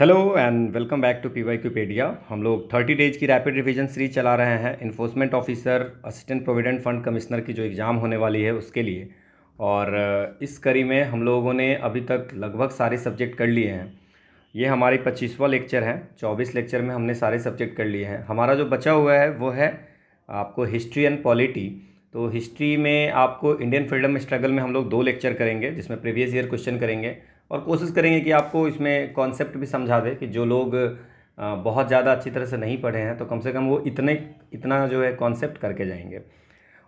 Hello and welcome back to P Y Qpedia हम लोग thirty days की rapid revision series चला रहे हैं enforcement officer assistant provident fund commissioner की जो एग्ज़ाम होने वाली है उसके लिए और uh, इस कड़ी में हम लोगों ने अभी तक लगभग सारे सब्जेक्ट कर लिए हैं ये हमारी पच्चीसवा लेक्चर है चौबीस लेक्चर में हमने सारे सब्जेक्ट कर लिए हैं हमारा जो बचा हुआ है वो है आपको हिस्ट्री एंड पॉलिटी तो हिस्ट्री में आपको इंडियन फ्रीडम स्ट्रगल में हम लोग दो लेक्चर करेंगे जिसमें प्रीवियस ईयर क्वेश्चन करेंगे और कोशिश करेंगे कि आपको इसमें कॉन्सेप्ट भी समझा दें कि जो लोग बहुत ज़्यादा अच्छी तरह से नहीं पढ़े हैं तो कम से कम वो इतने इतना जो है कॉन्सेप्ट करके जाएंगे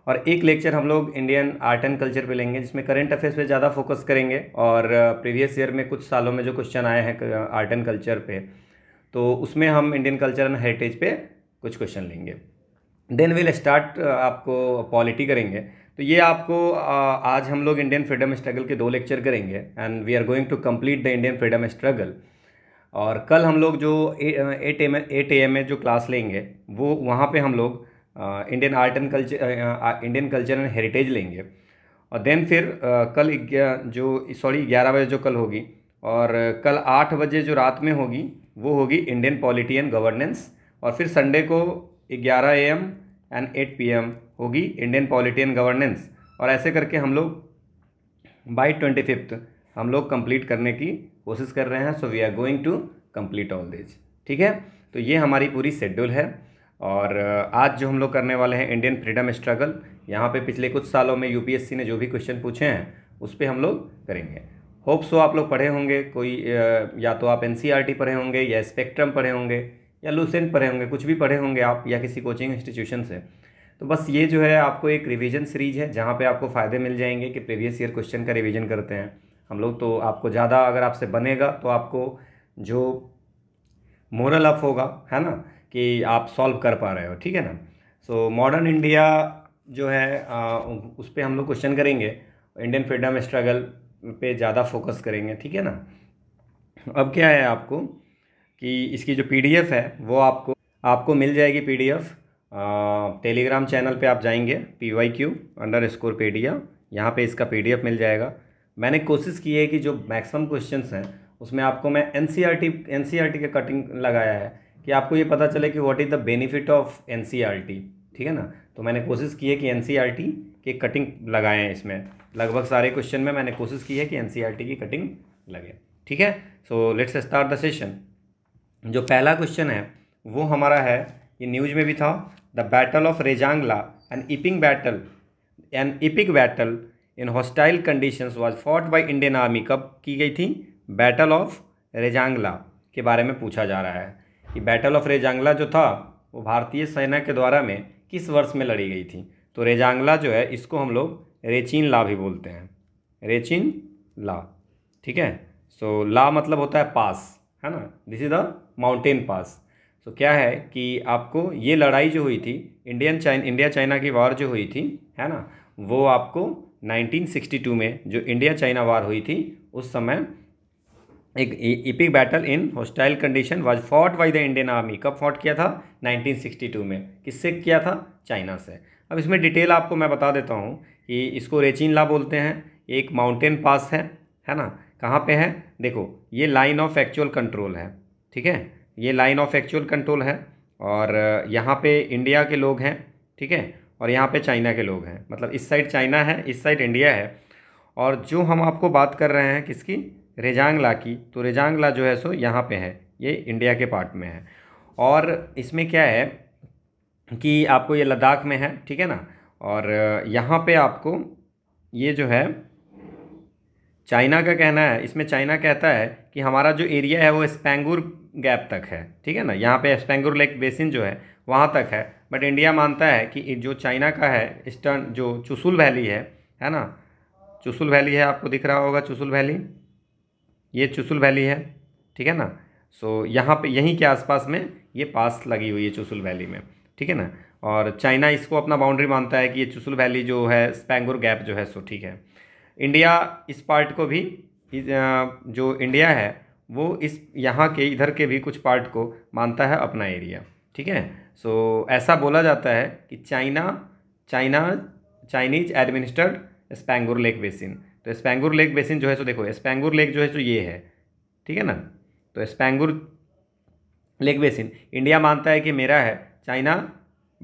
और एक लेक्चर हम लोग इंडियन आर्ट एंड कल्चर पे लेंगे जिसमें करंट अफेयर्स पे ज़्यादा फोकस करेंगे और प्रीवियस ईयर में कुछ सालों में जो क्वेश्चन आए हैं आर्ट एंड कल्चर पे तो उसमें हम इंडियन कल्चर एंड हेरिटेज पे कुछ क्वेश्चन लेंगे देन विल स्टार्ट आपको पॉलिटी करेंगे तो ये आपको आज हम लोग इंडियन फ्रीडम स्ट्रगल के दो लेक्चर करेंगे and we are going to complete the Indian freedom struggle और कल हम लोग जो eight M eight A M A जो क्लास लेंगे वो वहाँ पे हम लोग Indian art and culture Indian culture and heritage लेंगे और देन फिर कल जो सॉरी ग्यारह बजे जो कल होगी और कल आठ बजे जो रात में होगी वो होगी इंडियन पॉलिटी एंड गवर्नेंस और फिर संडे को ग्यारह A M and eight P M होगी इंडियन पॉलिटियन गवर्नेंस और ऐसे करके हम लोग बाई ट्वेंटी फिफ्थ हम लोग कंप्लीट करने की कोशिश कर रहे हैं so we are going to complete all this ठीक है तो ये हमारी पूरी शेड्यूल है और आज जो हम लोग करने वाले हैं इंडियन फ्रीडम स्ट्रगल यहाँ पे पिछले कुछ सालों में यूपीएससी ने जो भी क्वेश्चन पूछे हैं उस पर हम लोग करेंगे होप सो आप लोग पढ़े होंगे कोई या तो आप एन e पढ़े होंगे या स्पेक्ट्रम पढ़े होंगे या लूसेंट पढ़े होंगे कुछ भी पढ़े होंगे आप या किसी कोचिंग इंस्टीट्यूशन से तो बस ये जो है आपको एक रिवीजन सीरीज है जहाँ पे आपको फ़ायदे मिल जाएंगे कि प्रीवियस ईयर क्वेश्चन का रिवीजन करते हैं हम लोग तो आपको ज़्यादा अगर आपसे बनेगा तो आपको जो मोरल अप होगा है ना कि आप सॉल्व कर पा रहे हो ठीक है ना सो मॉडर्न इंडिया जो है आ, उस पर हम लोग क्वेश्चन करेंगे इंडियन फ्रीडम स्ट्रगल पे ज़्यादा फोकस करेंगे ठीक है ना अब क्या है आपको कि इसकी जो पीडीएफ है वो आपको आपको मिल जाएगी पीडीएफ टेलीग्राम चैनल पे आप जाएंगे P Y Q underscore pedia यहाँ पर इसका पी मिल जाएगा मैंने कोशिश की है कि जो मैक्सिमम क्वेश्चन हैं उसमें आपको मैं N C R T N C R T का कटिंग लगाया है कि आपको ये पता चले कि what is the benefit of N C R T ठीक है ना तो मैंने कोशिश की है कि एन सी आर टी की कटिंग लगाएँ इसमें लगभग सारे क्वेश्चन में मैंने कोशिश की है कि एन सी आर टी की कटिंग लगे ठीक है so let's start the session जो पहला क्वेश्चन है वो हमारा है ये न्यूज में भी था the battle of Rezang La an epic battle an epic battle in hostile condition was fought by Indian army कब की गई थी बैटल ऑफ रेजांगला के बारे में पूछा जा रहा है कि बैटल ऑफ रेजांगला जो था वो भारतीय सेना के द्वारा में किस वर्ष में लड़ी गई थी तो रेजांगला जो है इसको हम लोग रेचिन ला भी बोलते हैं रेचिन ला ठीक है सो so, ला मतलब होता है पास है ना this is the mountain pass तो क्या है कि आपको ये लड़ाई जो हुई थी इंडियन चाइन इंडिया चाइना की वार जो हुई थी है ना वो आपको 1962 में जो इंडिया चाइना वार हुई थी उस समय एक epic battle in hostile condition was fought by the Indian army कब फॉट किया था 1962 में किससे किया था चाइना से अब इसमें डिटेल आपको मैं बता देता हूँ कि इसको रेचिनला बोलते हैं एक माउंटेन पास है है ना कहाँ पे है देखो ये लाइन ऑफ एक्चुअल कंट्रोल है ठीक है ये लाइन ऑफ एक्चुअल कंट्रोल है और uh, यहाँ पे इंडिया के लोग हैं ठीक है और यहाँ पे चाइना के लोग हैं मतलब इस साइड चाइना है इस साइड इंडिया है और जो हम आपको बात कर रहे हैं किसकी रेजांगला की तो रेजांगला जो है सो यहाँ पे है ये इंडिया के पार्ट में है और इसमें क्या है कि आपको ये लद्दाख में है ठीक है ना और uh, यहाँ पे आपको ये जो है चाइना का कहना है इसमें चाइना कहता है कि हमारा जो एरिया है वो स्पेंगूर गैप तक है ठीक है ना यहाँ पे स्पेंगुर लेक बेसिन जो है वहाँ तक है बट इंडिया मानता है कि जो चाइना का है ईस्टर्न जो चुसुल वैली है है ना चुसुल वैली है आपको दिख रहा होगा चुसुल वैली ये चुसुल वैली है ठीक है ना सो so, यहाँ पे यहीं के आसपास में ये पास लगी हुई है चुसुल वैली में ठीक है ना और चाइना इसको अपना बाउंड्री मानता है कि ये चुसुल वैली जो है स्पेंगुर गैप जो है सो ठीक है इंडिया इस पार्ट को भी जो इंडिया है वो इस यहाँ के इधर के भी कुछ पार्ट को मानता है अपना एरिया ठीक है सो ऐसा बोला जाता है कि China China Chinese administered Spanggur lake basin तो स्पेंगुर लेक बेसिन जो है सो देखो स्पेंगुर लेक जो है सो ये है ठीक है ना तो स्पेंगुर लेक बेसिन इंडिया मानता है कि मेरा है चाइना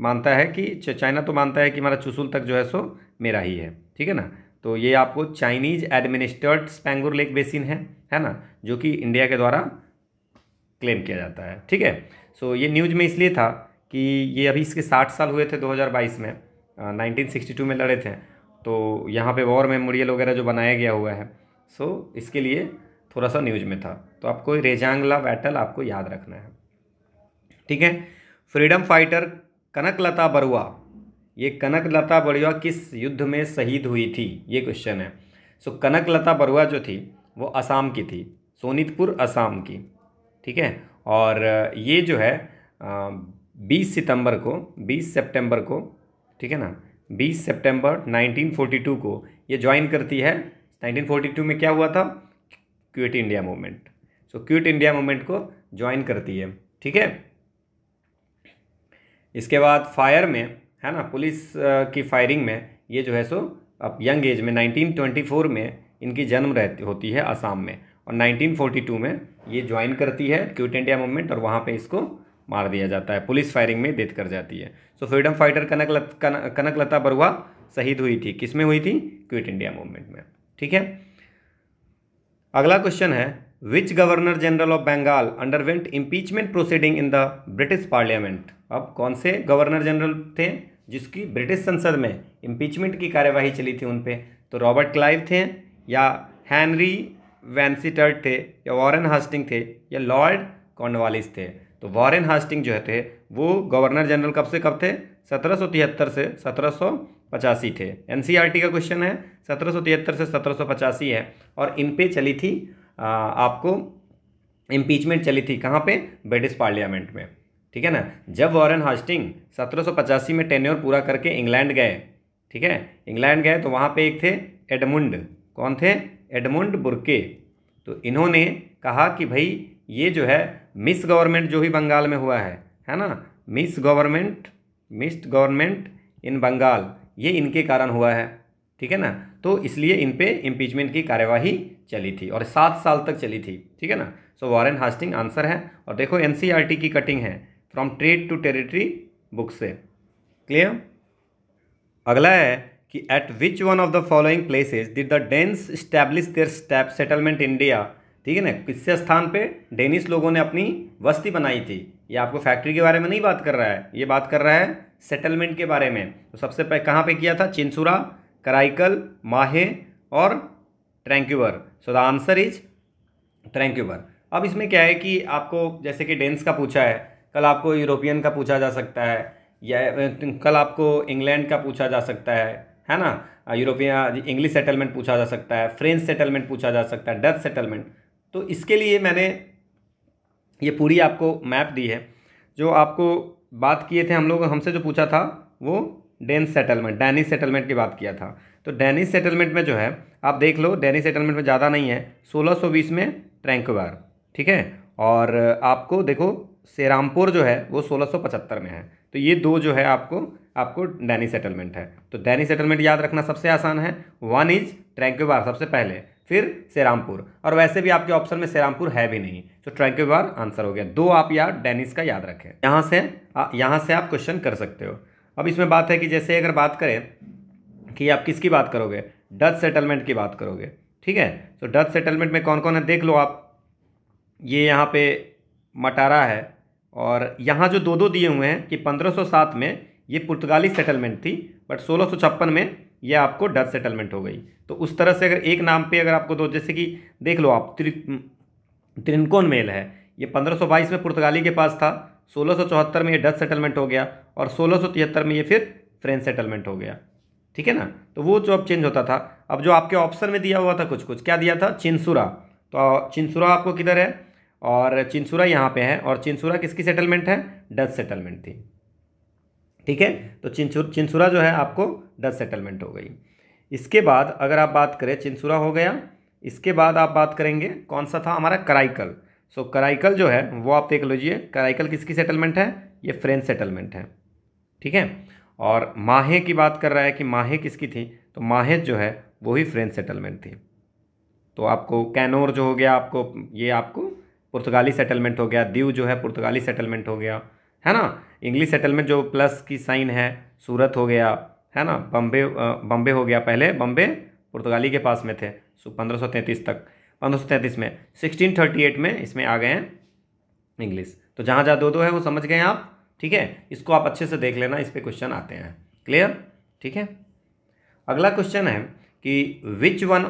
मानता है कि चाइना तो मानता है कि हमारा चुसुल तक जो है सो मेरा ही है ठीक है ना तो ये आपको Chinese administered Spanggur lake basin है है ना जो कि इंडिया के द्वारा क्लेम किया जाता है ठीक है सो ये न्यूज में इसलिए था कि ये अभी इसके साठ साल हुए थे 2022 में नाइनटीन सिक्सटी टू में लड़े थे तो यहाँ पे वॉर मेमोरियल वगैरह जो बनाया गया हुआ है सो so, इसके लिए थोड़ा सा न्यूज में था तो आपको रेजांगला बैटल आपको याद रखना है ठीक है फ्रीडम फाइटर कनकलता बरुआ ये कनक लता बरुआ किस युद्ध में शहीद हुई थी ये क्वेश्चन है सो so, कनकलता बरुआ जो थी वो असम की थी सोनीतपुर असम की ठीक है और ये जो है बीस सितंबर को बीस सितंबर को ठीक है ना बीस सितंबर 1942 को ये ज्वाइन करती है 1942 में क्या हुआ था quit India movement so quit India movement को ज्वाइन करती है ठीक है इसके बाद फायर में है ना पुलिस की फायरिंग में ये जो है सो अब यंग एज में 1924 में इनकी जन्म रहती होती है असम में और 1942 में ये ज्वाइन करती है क्यूट इंडिया मूवमेंट और वहाँ पे इसको मार दिया जाता है पुलिस फायरिंग में डेथ कर जाती है सो फ्रीडम फाइटर कनक लत, कन, कनकलता बरुआ शहीद हुई थी किस में हुई थी क्विट इंडिया मूवमेंट में ठीक है अगला क्वेश्चन है which governor general of Bengal underwent impeachment proceeding in the British parliament अब कौन से गवर्नर जनरल थे जिसकी ब्रिटिश संसद में इम्पीचमेंट की कार्यवाही चली थी उन पर तो रॉबर्ट क्लाइव थे या हैनरी वैंसीटर थे या वॉरेन हास्टिंग थे या लॉर्ड कॉर्नवालिस थे तो वॉरेन हास्टिंग जो है थे वो गवर्नर जनरल कब से कब थे सत्रह से सत्रह पचासी थे एन का क्वेश्चन है सत्रह से सत्रह पचासी है और इन पे चली थी आ, आपको इम्पीचमेंट चली थी कहाँ पे ब्रिटिश पार्लियामेंट में ठीक है ना जब वॉरेन हॉस्टिंग सत्रह में टेन्योर पूरा करके इंग्लैंड गए ठीक है इंग्लैंड गए तो वहाँ पे एक थे एडमुंड कौन थे एडमुंड बुरके तो इन्होंने कहा कि भाई ये जो है मिस गवर्नमेंट जो भी बंगाल में हुआ है है ना miss government missed government in Bengal ये इनके कारण हुआ है ठीक है ना तो इसलिए इन पे इम्पीचमेंट की कार्यवाही चली थी और सात साल तक चली थी ठीक है ना सो वॉरेन हास्टिंग आंसर है और देखो एनसीईआरटी e की कटिंग है from trade to territory book से क्लियर अगला है कि at which one of the following places did the Danes establish their step settlement India ठीक है ना किससे स्थान पे डेनिस लोगों ने अपनी वस्ती बनाई थी ये आपको फैक्ट्री के बारे में नहीं बात कर रहा है ये बात कर रहा है सेटलमेंट के बारे में तो सबसे पहले कहाँ पे किया था चिंसुरा कराइकल माहे और Tranquebar so the answer is Tranquebar अब इसमें क्या है कि आपको जैसे कि डेंस का पूछा है कल आपको यूरोपियन का पूछा जा सकता है या कल आपको इंग्लैंड का पूछा जा सकता है है ना यूरोपियन इंग्लिश सेटलमेंट पूछा जा सकता है फ्रेंच सेटलमेंट पूछा जा सकता है डच सेटलमेंट तो इसके लिए मैंने ये पूरी आपको मैप दी है जो आपको बात किए थे हम लोग हमसे जो पूछा था वो डेंस सेटलमेंट डैनिश सेटलमेंट की बात किया था तो डैनिश सेटलमेंट में जो है आप देख लो डैनिश सेटलमेंट में ज़्यादा नहीं है सोलह सौ बीस में ट्रैंकवार ठीक है और आपको देखो सेरामपुर जो है वो सोलह में है तो ये दो जो है आपको आपको डैनी सेटलमेंट है तो डैनी सेटलमेंट याद रखना सबसे आसान है वन इज ट्रैंक्यूबार सबसे पहले फिर सेरामपुर और वैसे भी आपके ऑप्शन में सेरामपुर है भी नहीं तो ट्रैंक्यूबार आंसर हो गया दो आप यार डैनिस का याद रखें यहाँ से यहाँ से आप क्वेश्चन कर सकते हो अब इसमें बात है कि जैसे अगर बात करें कि आप किसकी बात करोगे डच सेटलमेंट की बात करोगे ठीक है तो डच सेटलमेंट में कौन कौन है देख लो आप ये यहाँ पे मटारा है और यहाँ जो दो दो दिए हुए हैं कि 1507 में ये पुर्तगाली सेटलमेंट थी बट सोलह में ये आपको डच सेटलमेंट हो गई तो उस तरह से अगर एक नाम पे अगर आपको दो जैसे कि देख लो आप त्रि त्रिनकोन मेल है ये 1522 में पुर्तगाली के पास था सोलह में ये डच सेटलमेंट हो गया और सोलह में ये फिर फ्रेंच सेटलमेंट हो गया ठीक है ना तो वो जो अब चेंज होता था अब जो आपके ऑप्शन में दिया हुआ था कुछ कुछ क्या दिया था चिंसुरा तो चिंसुरा आपको किधर है और चिंसूरा यहाँ पे है और चिंसूरा किसकी सेटलमेंट है डच सेटलमेंट थी ठीक है तो चिंसू चिंसूरा जो है आपको डच सेटलमेंट हो गई इसके बाद अगर आप बात करें चिंसूरा हो गया इसके बाद आप बात करेंगे कौन सा था हमारा कराइकल सो कराइकल जो है वो आप देख लीजिए कराइकल किसकी सेटलमेंट है ये फ्रेंच सेटलमेंट है ठीक है और माहे की बात कर रहा है कि माहे किसकी थी तो माहे जो है वो ही फ्रेंच सेटलमेंट थी तो आपको कैनोर जो हो गया आपको ये आपको पुर्तगाली सेटलमेंट हो गया दीव जो है पुर्तगाली सेटलमेंट हो गया है ना इंग्लिश सेटलमेंट जो प्लस की साइन है सूरत हो गया है ना बम्बे बम्बे हो गया पहले बम्बे पुर्तगाली के पास में थे सो पंद्रह तक पंद्रह में 1638 में इसमें आ गए हैं इंग्लिश तो जहाँ जहाँ दो दो है वो समझ गए आप ठीक है इसको आप अच्छे से देख लेना इस पर क्वेश्चन आते हैं क्लियर ठीक है अगला क्वेश्चन है कि which one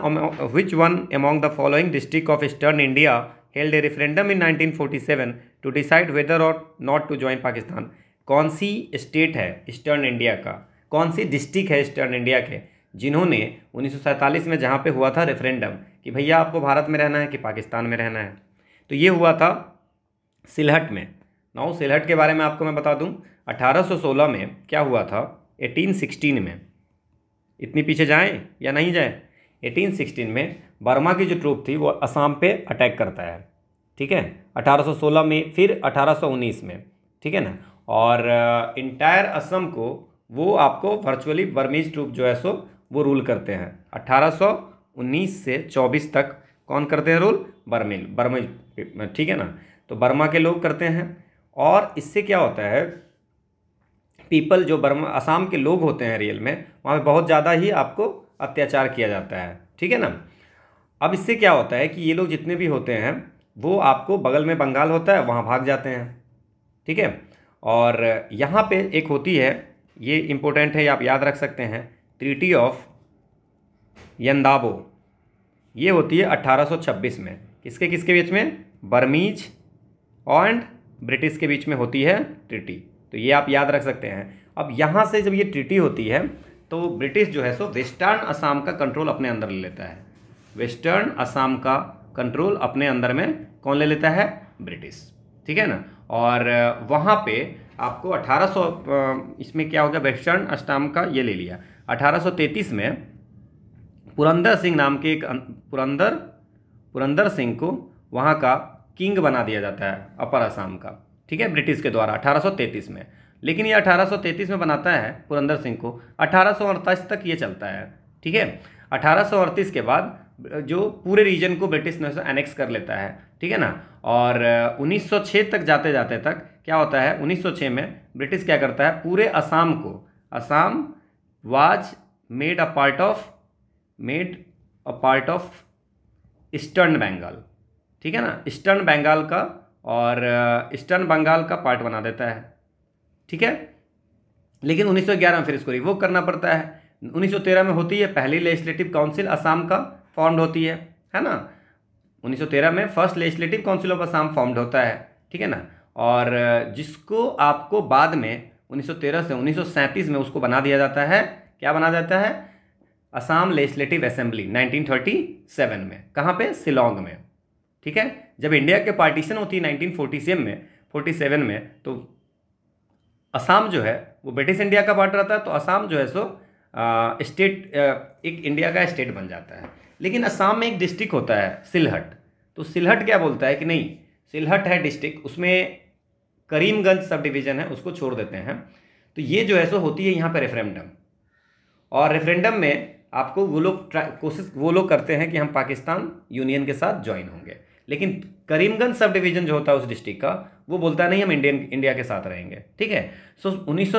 which one among the following district of eastern India held a referendum in 1947 to decide whether or not to join Pakistan. कौन सी स्टेट है ईस्टर्न इंडिया का कौन सी डिस्ट्रिक्ट है ईस्टर्न इंडिया के जिन्होंने उन्नीस में जहाँ पे हुआ था रेफरेंडम कि भैया आपको भारत में रहना है कि पाकिस्तान में रहना है तो ये हुआ था सिलहट में नाउ सिलहट के बारे में आपको मैं बता दूँ 1816 में क्या हुआ था 1816 में इतनी पीछे जाएँ या नहीं जाएं 1816 में बर्मा की जो ट्रूप थी वो असम पे अटैक करता है ठीक है 1816 में फिर 1819 में ठीक है ना और इंटायर असम को वो आपको वर्चुअली बर्मीज ट्रूप जो है सो वो रूल करते हैं 1819 से 24 तक कौन करते हैं रूल बर्मिल बर्मीज ठीक है ना तो बर्मा के लोग करते हैं और इससे क्या होता है पीपल जो बर्मा असम के लोग होते हैं रियल में वहाँ पे बहुत ज़्यादा ही आपको अत्याचार किया जाता है ठीक है ना अब इससे क्या होता है कि ये लोग जितने भी होते हैं वो आपको बगल में बंगाल होता है वहाँ भाग जाते हैं ठीक है और यहाँ पे एक होती है ये इम्पोर्टेंट है आप याद रख सकते हैं ट्रीटी ऑफ यंदाबो ये होती है 1826 में किसके किसके बीच में बर्मीज एंड ब्रिटिश के बीच में होती है ट्रिटी तो ये आप याद रख सकते हैं अब यहाँ से जब ये ट्रिटी होती है तो ब्रिटिश जो है सो वेस्टर्न असम का कंट्रोल अपने अंदर ले लेता है वेस्टर्न असम का कंट्रोल अपने अंदर में कौन ले लेता है ब्रिटिश ठीक है ना और वहाँ पे आपको 1800 इसमें क्या हो गया वेस्टर्न असम का ये ले लिया 1833 में पुरंदर सिंह नाम के एक अं, पुरंदर पुरंदर सिंह को वहाँ का किंग बना दिया जाता है अपर असम का ठीक है ब्रिटिश के द्वारा 1833 में लेकिन ये 1833 में बनाता है पुरंदर सिंह को अठारह तक ये चलता है ठीक है अठारह के बाद जो पूरे रीजन को ब्रिटिश ने एनेक्स कर लेता है ठीक है ना और 1906 तक जाते जाते तक क्या होता है 1906 में ब्रिटिश क्या करता है पूरे असम को Assam was made a part of made a part of eastern Bengal ठीक है ना ईस्टर्न बंगाल का और ईस्टर्न बंगाल का पार्ट बना देता है ठीक है लेकिन 1911 में फिर इसको रिवोक करना पड़ता है 1913 में होती है पहली लेजिस्लेटिव काउंसिल असम का फॉर्म्ड होती है है ना 1913 में first legislative council of Assam formed होता है ठीक है ना और जिसको आपको बाद में 1913 से उन्नीस में उसको बना दिया जाता है क्या बना जाता है असम लेजिस्लेटिव असेंबली 1937 में कहाँ पे सिलोंग में ठीक है जब इंडिया के पार्टीशन होती है 1947 में 47 में तो असम जो है वो ब्रिटिश इंडिया का पार्ट रहता है तो असम जो है सो स्टेट एक इंडिया का स्टेट बन जाता है लेकिन असम में एक डिस्ट्रिक्ट होता है सिलहट तो सिलहट क्या बोलता है कि नहीं सिलहट है डिस्ट्रिक्ट उसमें करीमगंज सब डिवीज़न है उसको छोड़ देते हैं तो ये जो है सो होती है यहाँ पर रेफरेंडम और रेफरेंडम में आपको वो लोग कोशिश वो लोग करते हैं कि हम पाकिस्तान यूनियन के साथ ज्वाइन होंगे लेकिन करीमगंज सब डिवीज़न जो होता है उस डिस्ट्रिक्ट का वो बोलता है नहीं हम इंडियन इंडिया के साथ रहेंगे ठीक है सो उन्नीस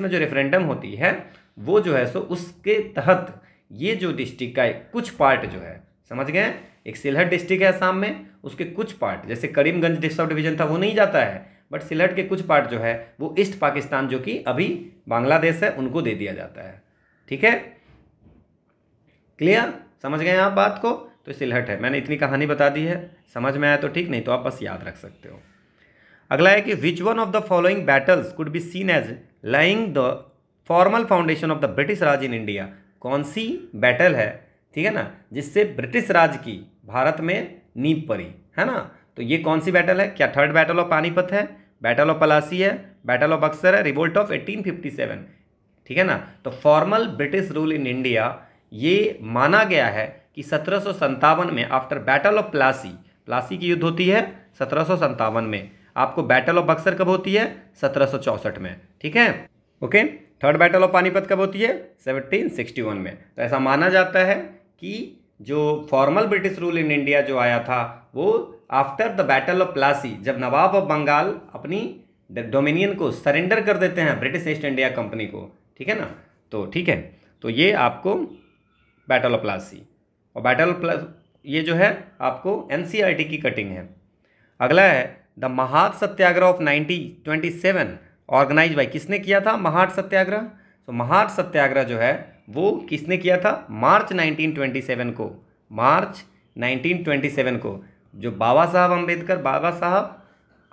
में जो रेफरेंडम होती है वो जो है सो उसके तहत ये जो डिस्ट्रिक्ट का कुछ पार्ट जो है समझ गए एक सिलहट डिस्ट्रिक्ट है आसाम में उसके कुछ पार्ट जैसे करीमगंज सब डिवीजन था वो नहीं जाता है बट सिलहट के कुछ पार्ट जो है वो ईस्ट पाकिस्तान जो कि अभी बांग्लादेश है उनको दे दिया जाता है ठीक है क्लियर समझ गए आप बात को तो सिलहट है मैंने इतनी कहानी बता दी है समझ में आया तो ठीक नहीं तो आप बस याद रख सकते हो अगला है कि which one of the following battles could be seen as laying the formal foundation of the British Raj in India कौन सी बैटल है ठीक है ना जिससे ब्रिटिश राज की भारत में नींव पड़ी है ना तो ये कौन सी बैटल है क्या थर्ड बैटल ऑफ पानीपत है बैटल ऑफ पलासी है बैटल ऑफ बक्सर है रिवोल्ट ऑफ 1857 ठीक है ना तो formal British rule in India ये माना गया है कि सत्रह में after battle of Plassey Plassey की युद्ध होती है सत्रह में आपको बैटल ऑफ बक्सर कब होती है सत्रह में ठीक है okay third battle of Panipat कब होती है 1761 में तो ऐसा माना जाता है कि जो formal British rule in India जो आया था वो after the battle of Plassey जब नवाब ऑफ बंगाल अपनी डोमिनियन को सरेंडर कर देते हैं ब्रिटिश ईस्ट इंडिया कंपनी को ठीक है ना तो ठीक है तो ये आपको बैटल ऑफ प्लासी और बैटल प्लस ये जो है आपको एन e की कटिंग है अगला है the Mahad Satyagraha of nineteen twenty seven organise by किसने किया था महाट सत्याग्रह तो महाट सत्याग्रह जो है वो किसने किया था मार्च 1927 को मार्च 1927 को जो बाबा साहब अम्बेडकर बाबा साहब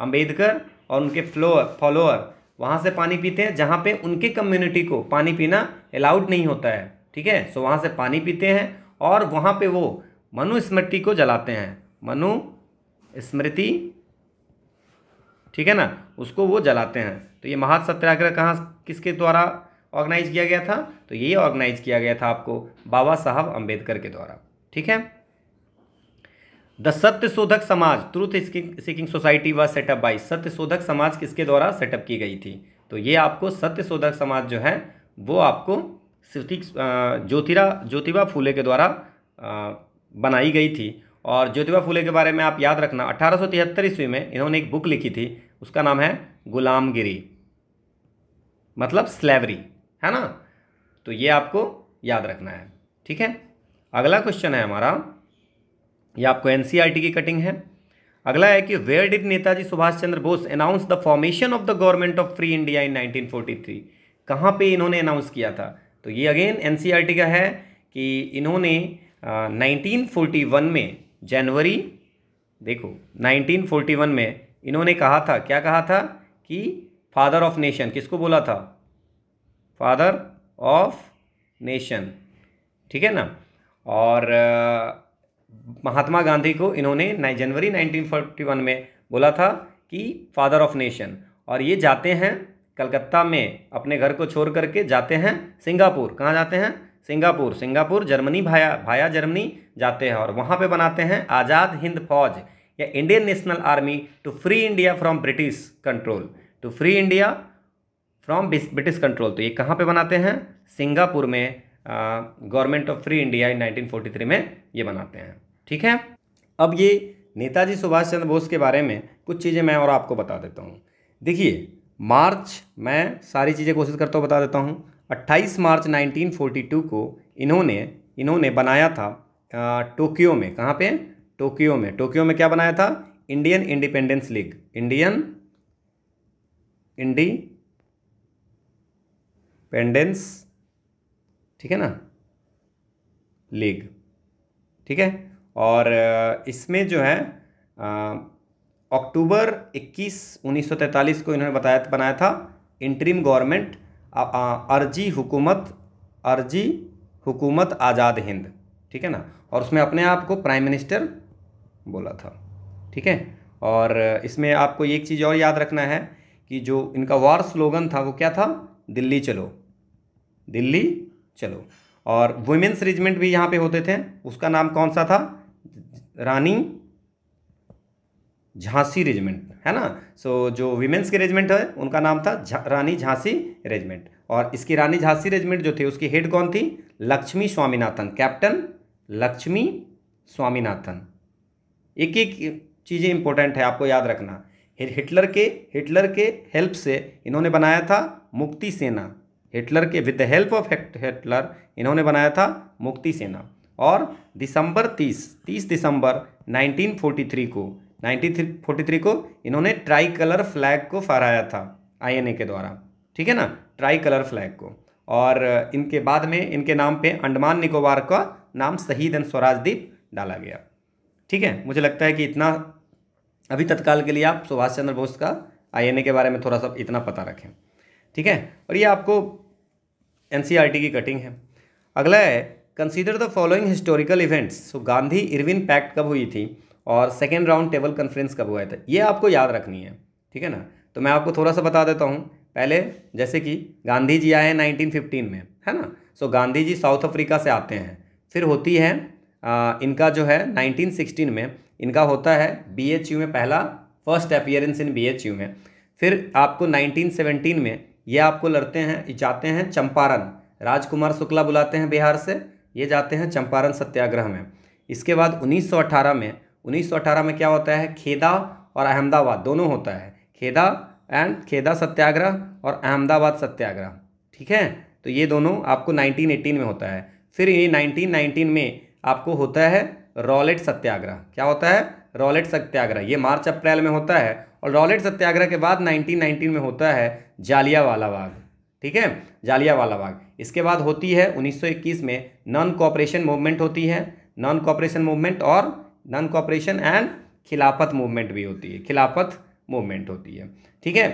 अम्बेडकर और उनके फ्लोअर फॉलोअर वहाँ से पानी पीते हैं जहाँ पे उनके कम्युनिटी को पानी पीना अलाउड नहीं होता है ठीक है सो वहाँ से पानी पीते हैं और वहाँ पे वो मनुस्मृति को जलाते हैं मनु स्मृति ठीक है ना उसको वो जलाते हैं तो ये महा सत्याग्रह कहाँ किसके द्वारा ऑर्गेनाइज किया गया था तो ये ऑर्गेनाइज किया गया था आपको बाबा साहब अम्बेडकर के द्वारा ठीक है the Satya Shodhak Samaj truth seeking society was set up by Satya Shodhak समाज किसके द्वारा सेटअप की गई थी तो ये आपको सत्य शोधक समाज जो है वो आपको ज्योतिरा ज्योतिबा फूले के द्वारा बनाई गई थी और ज्योतिबा फूले के बारे में आप याद रखना अठारह ईस्वी में इन्होंने एक बुक लिखी थी उसका नाम है गुलामगिरी मतलब स्लेवरी है ना तो ये आपको याद रखना है ठीक है अगला क्वेश्चन है हमारा ये आपको एन e की कटिंग है अगला है कि where did Netaji Subhash Chandra Bose announce the formation of the government of free India in 1943 कहाँ पर इन्होंने अनाउंस किया था तो ये अगेन एन e का है कि इन्होंने फोर्टी वन में जनवरी देखो 1941 में इन्होंने कहा था क्या कहा था कि फादर ऑफ नेशन किसको बोला था फादर ऑफ नेशन ठीक है ना और महात्मा गांधी को इन्होंने जनवरी 1941 में बोला था कि फादर ऑफ नेशन और ये जाते हैं कलकत्ता में अपने घर को छोड़ करके जाते हैं सिंगापुर कहाँ जाते हैं सिंगापुर सिंगापुर जर्मनी भाया भाया जर्मनी जाते हैं और वहाँ पे बनाते हैं आज़ाद हिंद फौज या Indian national army to free India from British control to free India from British control तो ये कहाँ पे बनाते हैं सिंगापुर में government of free India in 1943 में ये बनाते हैं ठीक है अब ये नेताजी सुभाष चंद्र बोस के बारे में कुछ चीज़ें मैं और आपको बता देता हूँ देखिए मार्च मैं सारी चीज़ें कोशिश करता हूँ बता देता हूँ 28 मार्च 1942 को इन्होंने इन्होंने बनाया था टोक्यो में कहाँ पे टोक्यो में टोक्यो में क्या बनाया था Indian independence league Indian independence ठीक है ना लीग ठीक है और इसमें जो है अक्टूबर 21 1943 को इन्होंने बताया बनाया था इंटरिम गवर्नमेंट अर्जी हुकूमत अर्जी हुकूमत आज़ाद हिंद ठीक है ना और उसमें अपने आप को प्राइम मिनिस्टर बोला था ठीक है और इसमें आपको एक चीज़ और याद रखना है कि जो इनका वार स्लोगन था वो क्या था दिल्ली चलो दिल्ली चलो और वुमेन्स रेजिमेंट भी यहाँ पे होते थे उसका नाम कौन सा था रानी झांसी रेजिमेंट है ना सो so, जो वुमेन्स के रेजिमेंट है उनका नाम था जा, रानी झांसी रेजिमेंट और इसकी रानी झांसी रेजिमेंट जो थी उसकी हेड कौन थी लक्ष्मी स्वामीनाथन कैप्टन लक्ष्मी स्वामीनाथन एक एक चीज़ें इंपॉर्टेंट है आपको याद रखना हिटलर के हिटलर के हेल्प से इन्होंने बनाया था मुक्ति सेना हिटलर के with the help of Hitler इन्होंने बनाया था मुक्ति सेना और दिसंबर 30 30 दिसंबर 1943 को 1943 को इन्होंने ट्राई कलर फ्लैग को फहराया था आईएनए के द्वारा ठीक है ना ट्राई कलर फ्लैग को और इनके बाद में इनके नाम पे अंडमान निकोबार का नाम शहीद एंड स्वराज द्वीप डाला गया ठीक है मुझे लगता है कि इतना अभी तत्काल के लिए आप सुभाष चंद्र बोस का आईएनए के बारे में थोड़ा सा इतना पता रखें ठीक है और ये आपको एन e की कटिंग है अगला है consider the following historical events so Gandhi Irwin pact कब हुई थी और सेकेंड राउंड टेबल कॉन्फ्रेंस कब हुआ था ये आपको याद रखनी है ठीक है ना तो मैं आपको थोड़ा सा बता देता हूँ पहले जैसे कि गांधी जी आए हैं 1915 में है ना so so, Gandhi ji South Africa से आते हैं फिर होती है आ, इनका जो है 1916 में इनका होता है बीएचयू में पहला फर्स्ट अपियरेंस इन बीएचयू में फिर आपको 1917 में ये आपको लड़ते हैं जाते हैं चंपारण राजकुमार शुक्ला बुलाते हैं बिहार से ये जाते हैं चंपारण सत्याग्रह में इसके बाद 1918 में 1918 में क्या होता है खेदा और अहमदाबाद दोनों होता है खेदा एंड खेदा सत्याग्रह और अहमदाबाद सत्याग्रह ठीक है तो ये दोनों आपको 1918 में होता है फिर ये 1919 में आपको होता है रॉलेट सत्याग्रह क्या होता है रॉलेट सत्याग्रह ये मार्च अप्रैल में होता है और रॉलेट सत्याग्रह के बाद 1919 में होता है जालियावाला बाग ठीक है जालियावाला बाग इसके बाद होती है 1921 में नॉन कॉपरेशन मूवमेंट होती है नॉन कॉपरेशन मूवमेंट और non cooperation and Khilafat movement भी होती है खिलाफत मूवमेंट होती है ठीक है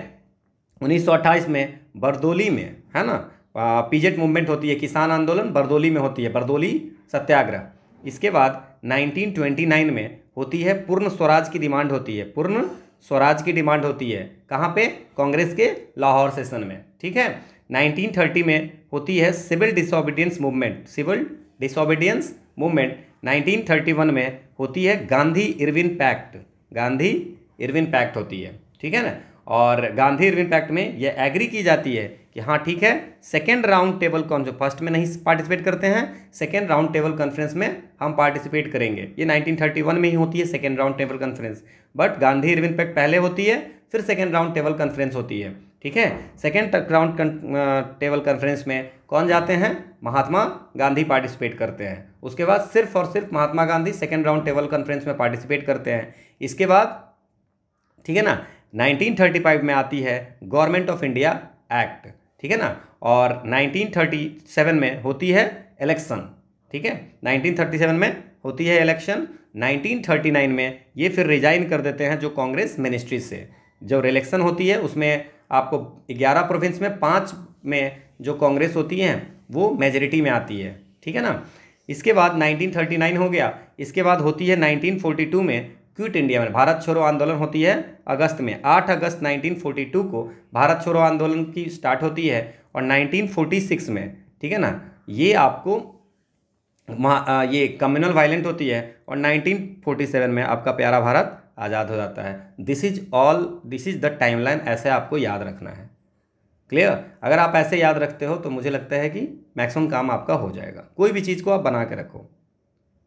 उन्नीस में बरदोली में है ना पीजेट मूवमेंट होती है किसान आंदोलन बरदोली में होती है बरदोली सत्याग्रह इसके बाद 1929 में होती है पूर्ण स्वराज की डिमांड होती है पूर्ण स्वराज की डिमांड होती है कहाँ पे कांग्रेस के लाहौर सेशन में ठीक है 1930 में होती है civil disobedience movement civil disobedience movement 1931 में होती है Gandhi Irwin pact Gandhi Irwin pact होती है ठीक है ना और गांधी इरविन पैक्ट में यह एग्री की जाती है कि हाँ ठीक है सेकेंड राउंड टेबल कौन जो फर्स्ट में नहीं पार्टिसिपेट करते हैं सेकेंड राउंड टेबल कॉन्फ्रेंस में हम पार्टिसिपेट करेंगे ये 1931 में ही होती है second round table conference but Gandhi Irwin pact पहले होती है फिर सेकेंड राउंड टेबल कॉन्फ्रेंस होती है ठीक है सेकेंड राउंड टेबल कॉन्फ्रेंस में कौन जाते हैं महात्मा गांधी पार्टिसिपेट करते हैं उसके बाद सिर्फ और सिर्फ Mahatma Gandhi second round table conference में पार्टिसिपेट करते हैं इसके बाद ठीक है ना 1935 में आती है गवर्नमेंट ऑफ इंडिया एक्ट ठीक है ना और 1937 में होती है इलेक्शन ठीक है 1937 में होती है इलेक्शन 1939 में ये फिर रिजाइन कर देते हैं जो कांग्रेस मिनिस्ट्री से जब इलेक्शन होती है उसमें आपको ग्यारह प्रोविंस में पाँच में जो कांग्रेस होती है वो मेजोरिटी में आती है ठीक है ना इसके बाद 1939 हो गया इसके बाद होती है 1942 में क्विट इंडिया में भारत छोड़ो आंदोलन होती है अगस्त में 8 अगस्त 1942 को भारत छोड़ो आंदोलन की स्टार्ट होती है और 1946 में ठीक है ना ये आपको ये कम्युनल वायलेंट होती है और 1947 में आपका प्यारा भारत आज़ाद हो जाता है this is all this is the timeline ऐसे आपको याद रखना है क्लियर अगर आप ऐसे याद रखते हो तो मुझे लगता है कि मैक्सिमम काम आपका हो जाएगा कोई भी चीज़ को आप बना के रखो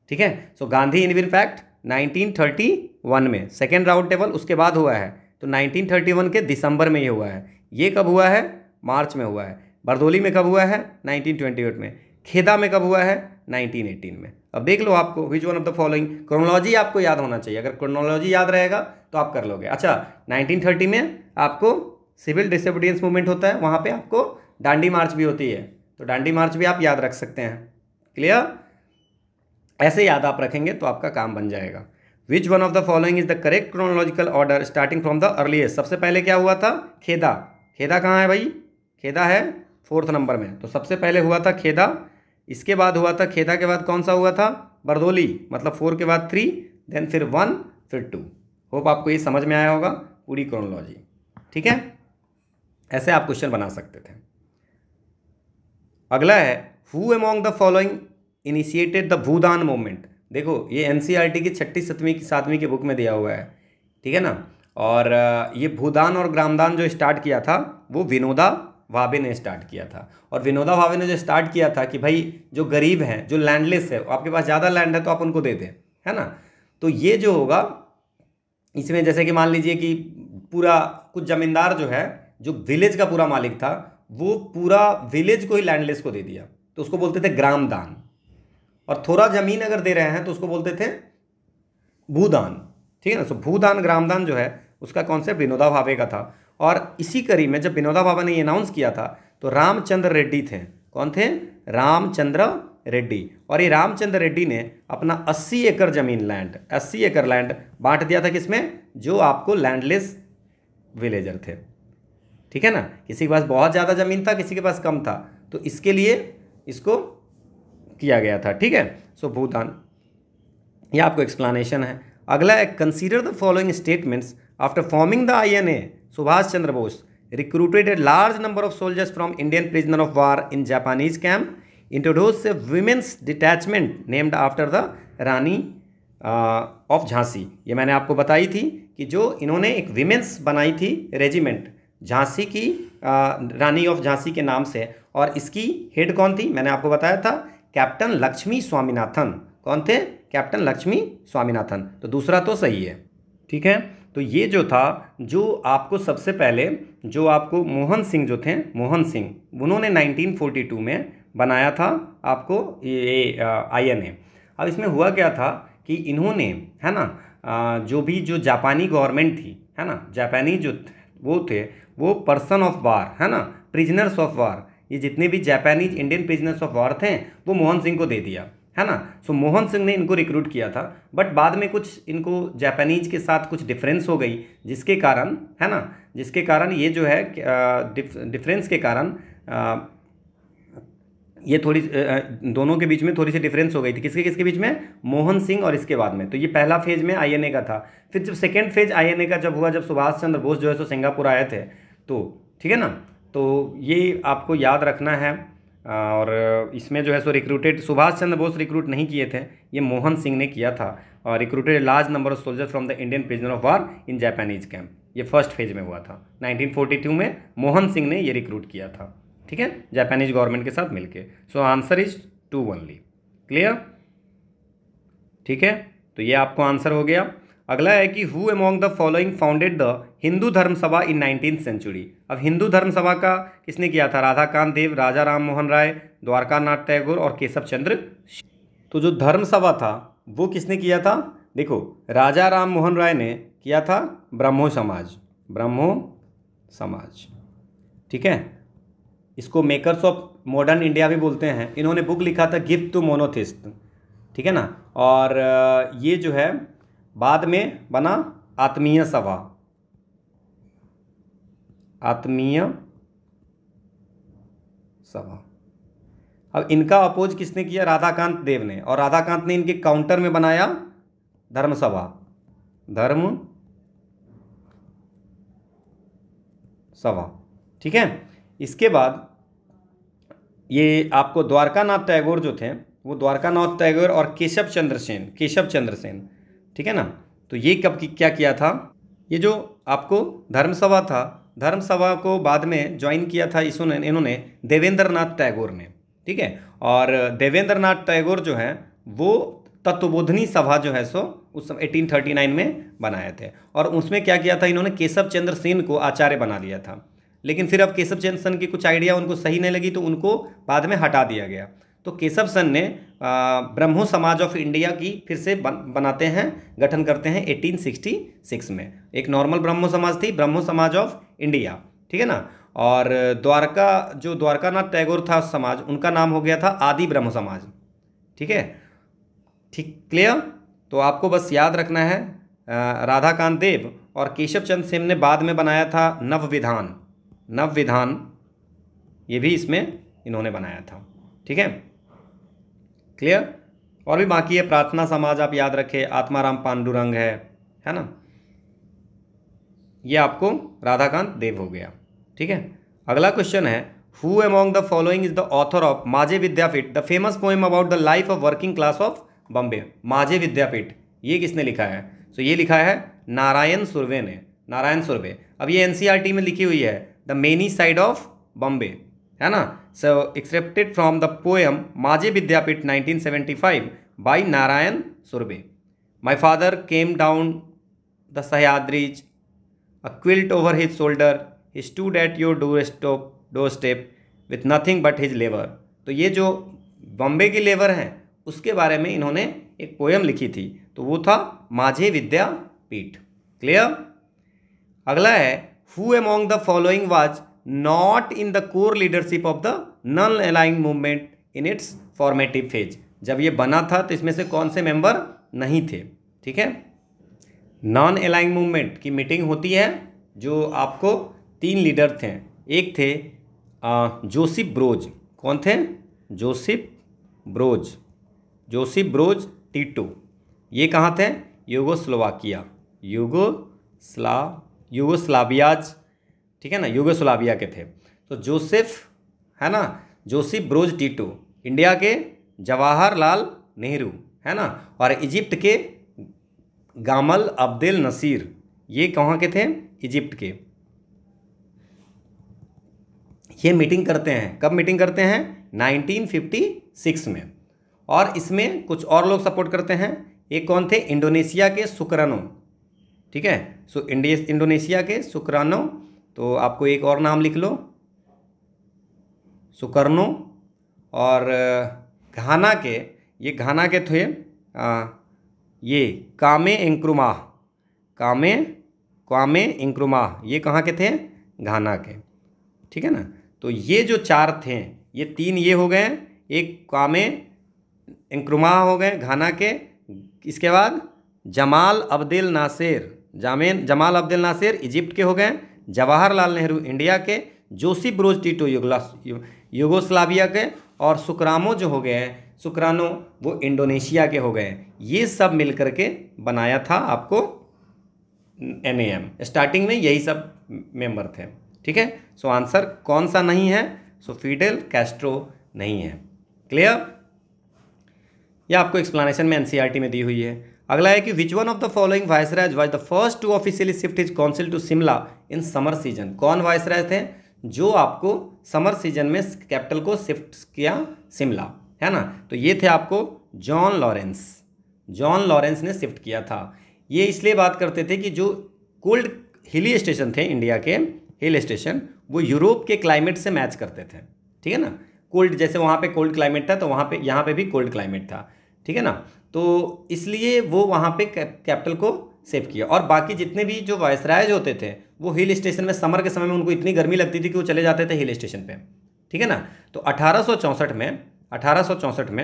ठीक है सो गांधी इन फैक्ट 1931 में सेकेंड राउंड टेबल उसके बाद हुआ है तो 1931 के दिसंबर में ये हुआ है ये कब हुआ है मार्च में हुआ है बरदोली में कब हुआ है 1928 में खेदा में कब हुआ है 1918 में अब देख लो आपको which one of the following chronology आपको याद होना चाहिए अगर क्रोनोलॉजी याद रहेगा तो आप कर लोगे अच्छा 1930 में आपको सिविल डिसबिडियंस मूवमेंट होता है वहाँ पर आपको डांडी मार्च भी होती है तो डांडी मार्च भी आप याद रख सकते हैं क्लियर ऐसे याद आप रखेंगे तो आपका काम बन जाएगा which one of the following is the correct chronological order starting from the earliest सबसे पहले क्या हुआ था खेदा खेदा कहाँ है भाई खेदा है फोर्थ नंबर में तो सबसे पहले हुआ था खेदा इसके बाद हुआ था खेदा के बाद कौन सा हुआ था बरदोली मतलब फोर के बाद थ्री देन फिर वन फिर टू होप आपको ये समझ में आया होगा पूरी क्रोनोलॉजी ठीक है ऐसे आप क्वेश्चन बना सकते थे अगला है who among the following initiated the Bhoodan movement देखो ये एन e की छठी सतवीं सातवीं के बुक में दिया हुआ है ठीक है ना और ये भूदान और ग्रामदान जो स्टार्ट किया था वो विनोदा भावे ने स्टार्ट किया था और विनोदा भावे ने जो स्टार्ट किया था कि भाई जो गरीब हैं जो लैंडलेस है आपके पास ज़्यादा लैंड है तो आप उनको दे दें है ना तो ये जो होगा इसमें जैसे कि मान लीजिए कि पूरा कुछ ज़मींदार जो है जो विलेज का पूरा मालिक था वो पूरा विलेज को ही लैंडलेस को दे दिया तो उसको बोलते थे ग्रामदान और थोड़ा जमीन अगर दे रहे हैं तो उसको बोलते थे भूदान ठीक है ना सो भूदान ग्रामदान जो है उसका कॉन्सेप्ट विनोदा भावे का था और इसी कड़ी में जब विनोदा भावे ने अनाउंस किया था तो रामचंद्र रेड्डी थे कौन थे रामचंद्र रेड्डी और ये रामचंद्र रेड्डी ने अपना 80 एकड़ जमीन लैंड 80 एकड़ लैंड बांट दिया था किसमें जो आपको लैंडलेस विलेजर थे ठीक है ना किसी के पास बहुत ज़्यादा ज़मीन था किसी के पास कम था तो इसके लिए इसको किया गया था ठीक है सो भूदान ये आपको एक्सप्लानेशन है अगला है consider the following statements after forming the I N A Subhash Chandra Bose recruited a large number of soldiers from Indian prisoner of war in Japanese camp introduce a women's detachment named after the Rani of Jhansi ये मैंने आपको बताई थी कि जो इन्होंने एक women's बनाई थी रेजिमेंट झांसी की आ, रानी ऑफ झांसी के नाम से और इसकी हेड कौन थी मैंने आपको बताया था कैप्टन लक्ष्मी स्वामीनाथन कौन थे कैप्टन लक्ष्मी स्वामीनाथन तो दूसरा तो सही है ठीक है तो ये जो था जो आपको सबसे पहले जो आपको मोहन सिंह जो थे मोहन सिंह उन्होंने 1942 में बनाया था आपको ये आई एन ए अब इसमें हुआ क्या था कि इन्होंने है ना जो भी जो जापानी गवर्नमेंट थी है ना जापानी जो वो थे वो पर्सन ऑफ वार है ना प्रिजनर्स ऑफ वार ये जितने भी Japanese Indian prisoners of war थे वो मोहन सिंह को दे दिया है ना सो so, मोहन सिंह ने इनको रिक्रूट किया था बट बाद में कुछ इनको जापानीज के साथ कुछ डिफरेंस हो गई जिसके कारण है ना जिसके कारण ये जो है डिफरेंस के कारण ये थोड़ी दोनों के बीच में थोड़ी सी डिफरेंस हो गई थी किसके किसके बीच में मोहन सिंह और इसके बाद में तो ये पहला फेज में आईएनए का था फिर जब सेकेंड फेज आईएनए का जब हुआ जब सुभाष चंद्र बोस जो है सो सिंगापुर आए थे तो ठीक है ना तो ये आपको याद रखना है और इसमें जो है सो रिक्रूटेड सुभाष चंद्र बोस रिक्रूट नहीं किए थे ये मोहन सिंह ने किया था और recruited large number of soldier from the Indian prisoner of war in Japanese camp ये फर्स्ट फेज में हुआ था 1942 में मोहन सिंह ने ये रिक्रूट किया था ठीक है जापानीज गवर्नमेंट के साथ मिलके so answer is two only clear ठीक है तो ये आपको आंसर हो गया अगला है कि who among the following founded the Hindu Dharma Sabha in nineteen century अब हिंदू धर्म सभा का किसने किया था राधाकांत देव राजा राम मोहन राय द्वारकानाथ टैगोर और केशव चंद्र तो जो धर्म सभा था वो किसने किया था देखो राजा राम मोहन राय ने किया था ब्रह्मो समाज ब्रह्मो समाज ठीक है इसको मेकर्स ऑफ मॉडर्न इंडिया भी बोलते हैं इन्होंने बुक लिखा था गिफ्ट टू मोनोथिस्ट ठीक है ना और ये जो है बाद में बना आत्मीय सभा आत्मीय सभा अब इनका अपोज किसने किया राधाकांत देव ने और राधाकांत ने इनके काउंटर में बनाया धर्मसभा धर्म सभा ठीक है इसके बाद ये आपको द्वारकानाथ टैगोर जो थे वो द्वारकानाथ टैगोर और केशव चंद्र सेन केशव चंद्र सेन ठीक है ना तो ये कब की क्या किया था ये जो आपको धर्मसभा था धर्मसभा को बाद में ज्वाइन किया था इसों ने इन्होंने देवेंद्र नाथ टैगोर ने ठीक है और देवेंद्र नाथ टैगोर जो हैं वो तत्वबोधनी सभा जो है सो उस समय नाइन में बनाए थे और उसमें क्या किया था इन्होंने केशव चंद्र सेन को आचार्य बना दिया था लेकिन फिर अब केशव चंद्र सेन की कुछ आइडिया उनको सही नहीं लगी तो उनको बाद में हटा दिया गया तो केशव सन ने ब्रह्मो समाज ऑफ इंडिया की फिर से बन, बनाते हैं गठन करते हैं 1866 में एक नॉर्मल ब्रह्मो समाज थी ब्रह्मो समाज ऑफ इंडिया ठीक है ना और द्वारका जो द्वारकानाथ टैगोर था समाज उनका नाम हो गया था आदि ब्रह्म समाज ठीक है ठीक क्लियर तो आपको बस याद रखना है राधाकांत देव और केशव चंद सेन ने बाद में बनाया था नव विधान नव विधान ये भी इसमें इन्होंने बनाया था ठीक है क्लियर और भी बाकी है प्रार्थना समाज आप याद रखें आत्माराम पांडुरंग है है ना ये आपको राधाकांत देव हो गया ठीक है अगला क्वेश्चन है who among the following is the author of Majhe Vidyapeeth the famous poem about the life of working class of Bombay Majhe Vidyapeeth ये किसने लिखा है सो so, ये लिखा है नारायण सुर्वे ने नारायण सुर्वे अब ये एन e में लिखी हुई है the many side of Bombay है ना so excerpted from the poem Majhe Vidyapeeth 1975 by Narayan Surve my father came down the Sahyadris a quilt over his shoulder he stood at your door stop door step with nothing but his labour तो ये जो बॉम्बे की labour हैं उसके बारे में इन्होंने एक पोएम लिखी थी तो वो था माझे विद्यापीठ क्लियर अगला है who among the following was not in the core leadership of the non aligning movement in its formative phase जब ये बना था तो इसमें से कौन से मेंबर नहीं थे ठीक है नॉन अलाइंग मूवमेंट की मीटिंग होती है जो आपको तीन लीडर थे एक थे जोसिफ ब्रोज कौन थे Josip Broz Josip Broz Tito ये कहाँ थे स्लोवाकिया यूगो स्ला स्लाबियाज ठीक है ना यूगोस्लाविया के थे तो जोसेफ है ना जोसिफ ब्रोज टीटो इंडिया के जवाहरलाल नेहरू है ना और इजिप्ट के गामल अब्देल नसीर ये कहाँ के थे इजिप्ट के ये मीटिंग करते हैं कब मीटिंग करते हैं 1956 में और इसमें कुछ और लोग सपोर्ट करते हैं एक कौन थे इंडोनेशिया के सुकरानो ठीक है सो इंडिया इंडोनेशिया के सुकरानो तो आपको एक और नाम लिख लो सुकर्णो और घाना के ये घाना के थे आ, ये कामे इंक्रुमा कामे क्वामे इंक्रुमा ये कहाँ के थे घाना के ठीक है ना तो ये जो चार थे ये तीन ये हो गए एक क्वामे इंक्रुमा हो गए घाना के इसके बाद जमाल अब्देल नासिर जामेन जमाल अब्देल नासिर इजिप्ट के हो गए जवाहरलाल नेहरू इंडिया के जोशी ब्रोज टीटो युगला युगोस्लाविया के और सुक्रामो जो हो गए हैं सुकरानो वो इंडोनेशिया के हो गए हैं ये सब मिलकर के बनाया था आपको एन एम स्टार्टिंग में यही सब मेंबर थे ठीक है सो आंसर कौन सा नहीं है सो फीडेल कैस्ट्रो नहीं है क्लियर यह आपको एक्सप्लानेशन में एनसीईआरटी e में दी हुई है अगला है कि which one of the following viceroys was the first to officially shift his council to Shimla in summer season कौन वायसराज थे जो आपको समर सीजन में कैपिटल को शिफ्ट किया शिमला है ना तो ये थे आपको जॉन लॉरेंस जॉन लॉरेंस ने शिफ्ट किया था ये इसलिए बात करते थे कि जो कोल्ड हिली स्टेशन थे इंडिया के हिल स्टेशन वो यूरोप के क्लाइमेट से मैच करते थे ठीक है ना कोल्ड जैसे वहाँ पे कोल्ड क्लाइमेट था तो वहाँ पे यहाँ पे भी कोल्ड क्लाइमेट था ठीक है ना तो इसलिए वो वहाँ पे कैपिटल को सेव किया और बाकी जितने भी जो वायसरायज होते थे वो हिल स्टेशन में समर के समय में उनको इतनी गर्मी लगती थी कि वो चले जाते थे हिल स्टेशन पे ठीक है ना तो अठारह में अठारह में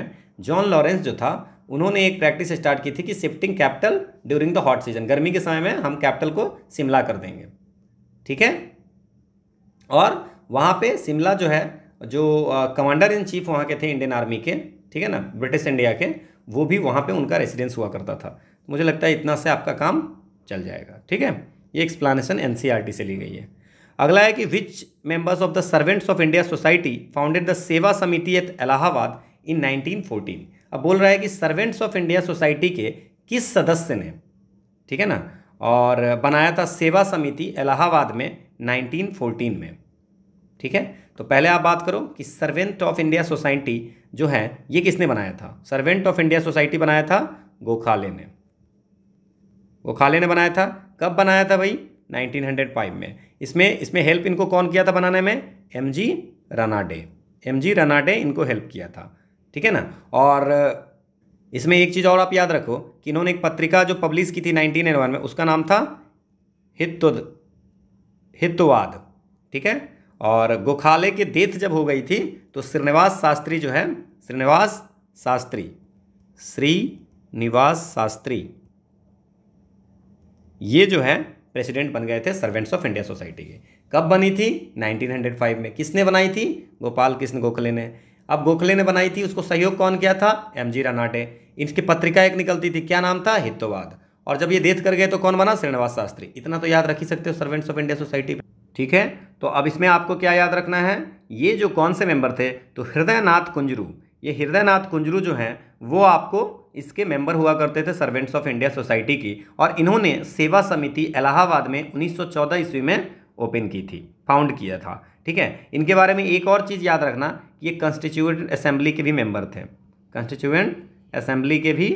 जॉन लॉरेंस जो था उन्होंने एक प्रैक्टिस स्टार्ट की थी कि shifting capital during the hot season गर्मी के समय में हम कैपिटल को शिमला कर देंगे ठीक है और वहाँ पे शिमला जो है जो कमांडर इन चीफ वहाँ के थे इंडियन आर्मी के ठीक है ना ब्रिटिश इंडिया के वो भी वहाँ पे उनका रेसिडेंस हुआ करता था मुझे लगता है इतना से आपका काम चल जाएगा ठीक है ये एक्सप्लानशन एन e से ली गई है अगला है कि which members of the Servants of India Society founded the Seva Samiti eight Allahabad इन 1914 अब बोल रहा है कि सर्वेंट्स ऑफ इंडिया सोसाइटी के किस सदस्य ने ठीक है ना और बनाया था सेवा समिति इलाहाबाद में 1914 में ठीक है तो पहले आप बात करो कि सर्वेंट ऑफ इंडिया सोसाइटी जो है ये किसने बनाया था सर्वेंट ऑफ इंडिया सोसाइटी बनाया था गोखाले ने गोखाले ने बनाया था कब बनाया था भाई 1905 में इसमें इसमें हेल्प इनको कौन किया था बनाने में M G Ranade M G Ranade इनको हेल्प किया था ठीक है ना और इसमें एक चीज़ और आप याद रखो कि इन्होंने एक पत्रिका जो पब्लिश की थी नाइनटीन में उसका नाम था हित हितवाद ठीक है और गोखाले की डेथ जब हो गई थी तो श्रीनिवास शास्त्री जो है श्रीनिवास शास्त्री श्री निवास शास्त्री ये जो है प्रेसिडेंट बन गए थे सर्वेंट्स ऑफ इंडिया सोसाइटी के कब बनी थी 1905 में किसने बनाई थी गोपाल कृष्ण गोखले ने अब गोखले ने बनाई थी उसको सहयोग कौन किया था एम जी रानाटे इनकी पत्रिका एक निकलती थी क्या नाम था हितोवाद और जब ये देख कर गए तो कौन बना श्रीनिवास शास्त्री इतना तो याद रख ही सकते हो सर्वेंट्स ऑफ इंडिया सोसाइटी ठीक है तो अब इसमें आपको क्या याद रखना है ये जो कौन से मेंबर थे तो हृदयनाथ कुंजरू ये हृदयनाथ कुंजरू जो हैं वो आपको इसके मेंबर हुआ करते थे सर्वेंट्स ऑफ इंडिया सोसाइटी की और इन्होंने सेवा समिति इलाहाबाद में 1914 ईस्वी में ओपन की थी फाउंड किया था ठीक है इनके बारे में एक और चीज़ याद रखना ये कंस्टिट्यूएंट असेंबली के भी मेम्बर थे कंस्टिट्यूएंट असेंबली के भी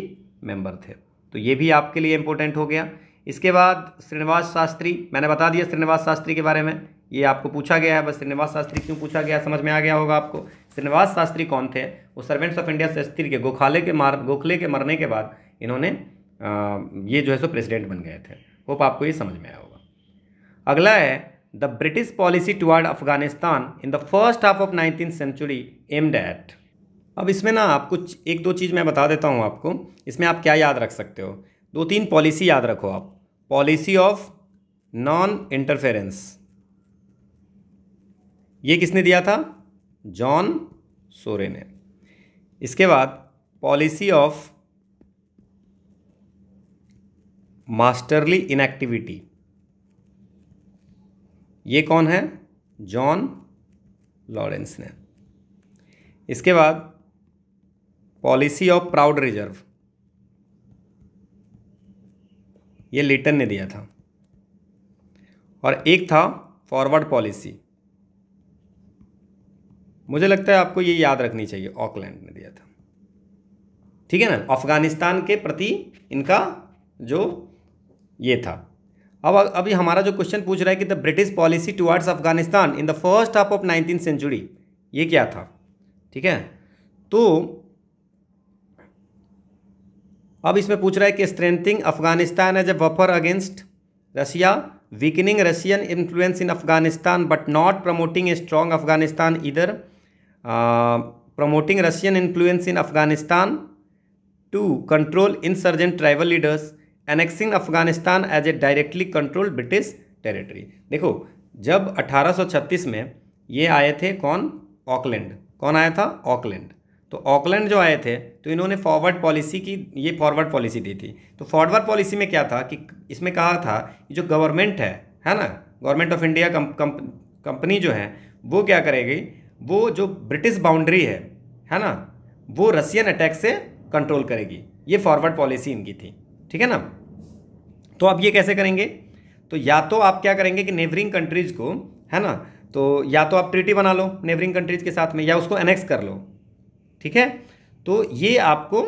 मेम्बर थे तो ये भी आपके लिए इंपॉर्टेंट हो गया इसके बाद श्रीनिवास शास्त्री मैंने बता दिया श्रीनिवास शास्त्री के बारे में ये आपको पूछा गया है बस श्रीनिवास शास्त्री क्यों पूछा गया समझ में आ गया होगा आपको श्रीनिवास शास्त्री कौन थे वो सर्वेंट्स ऑफ इंडिया शास्त्री के गोखाले के मार गोखले के मरने के बाद इन्होंने ये जो है सो प्रेसिडेंट बन गए थे होप आपको ये समझ में आया होगा अगला है the British policy toward Afghanistan in the first half of nineteen century aimed at अब इसमें ना आप कुछ एक दो चीज़ मैं बता देता हूँ आपको इसमें आप क्या याद रख सकते हो दो तीन पॉलिसी याद रखो आप पॉलिसी ऑफ नॉन इंटरफेरेंस ये किसने दिया था जॉन सोरे ने इसके बाद पॉलिसी ऑफ मास्टरली इनएक्टिविटी ये कौन है जॉन लॉरेंस ने इसके बाद पॉलिसी ऑफ प्राउड रिजर्व ये लेटन ने दिया था और एक था फॉरवर्ड पॉलिसी मुझे लगता है आपको ये याद रखनी चाहिए ऑकलैंड ने दिया था ठीक है ना अफ़गानिस्तान के प्रति इनका जो ये था अब अभी हमारा जो क्वेश्चन पूछ रहा है कि the British policy towards Afghanistan in the first half of nineteen century ये क्या था ठीक है तो अब इसमें पूछ रहा है कि strengthening Afghanistan as a buffer against Russia weakening Russian influence in Afghanistan but not promoting a strong Afghanistan इधर promoting Russian influence in Afghanistan to control insurgent tribal leaders annexing Afghanistan as a directly control British territory देखो जब 1836 में ये आए थे कौन Auckland कौन आया था ऑकलैंड तो ऑकलैंड जो आए थे तो इन्होंने फॉरवर्ड पॉलिसी की ये फॉरवर्ड पॉलिसी दी थी तो फॉरवर्ड पॉलिसी में क्या था कि इसमें कहा था कि जो गवर्नमेंट है है ना गवर्नमेंट ऑफ इंडिया कंपनी जो है वो क्या करेगी वो जो ब्रिटिश बाउंड्री है है ना वो रसियन अटैक से कंट्रोल करेगी ये फॉरवर्ड पॉलिसी इनकी थी ठीक है ना तो अब ये कैसे करेंगे तो या तो आप क्या करेंगे कि नेबरिंग कंट्रीज़ को है ना तो या तो आप ट्रीटी बना लो नेबरिंग कंट्रीज़ के साथ में या उसको एनेक्स कर लो ठीक है तो ये आपको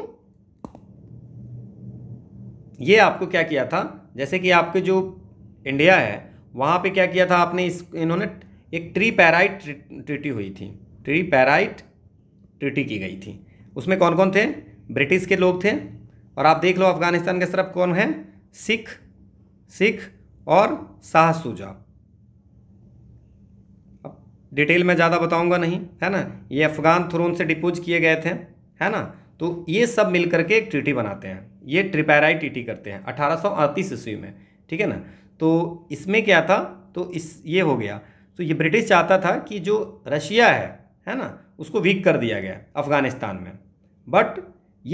ये आपको क्या किया था जैसे कि आपके जो इंडिया है वहाँ पे क्या किया था आपने इस इन्होंने एक ट्री पैराइट ट्रिटी हुई थी ट्री पैराइट ट्रिटी की गई थी उसमें कौन कौन थे ब्रिटिश के लोग थे और आप देख लो अफगानिस्तान के तरफ कौन है सिख सिख और शाह सुजा डिटेल में ज़्यादा बताऊंगा नहीं है ना ये अफ़गान थ्रोन से डिपोज किए गए थे है ना तो ये सब मिल करके एक ट्रीटी बनाते हैं ये ट्रिपैराई ट्रीटी करते हैं अठारह ईस्वी में ठीक है ना तो इसमें क्या था तो इस ये हो गया तो ये ब्रिटिश चाहता था कि जो रशिया है है ना उसको वीक कर दिया गया अफ़गानिस्तान में बट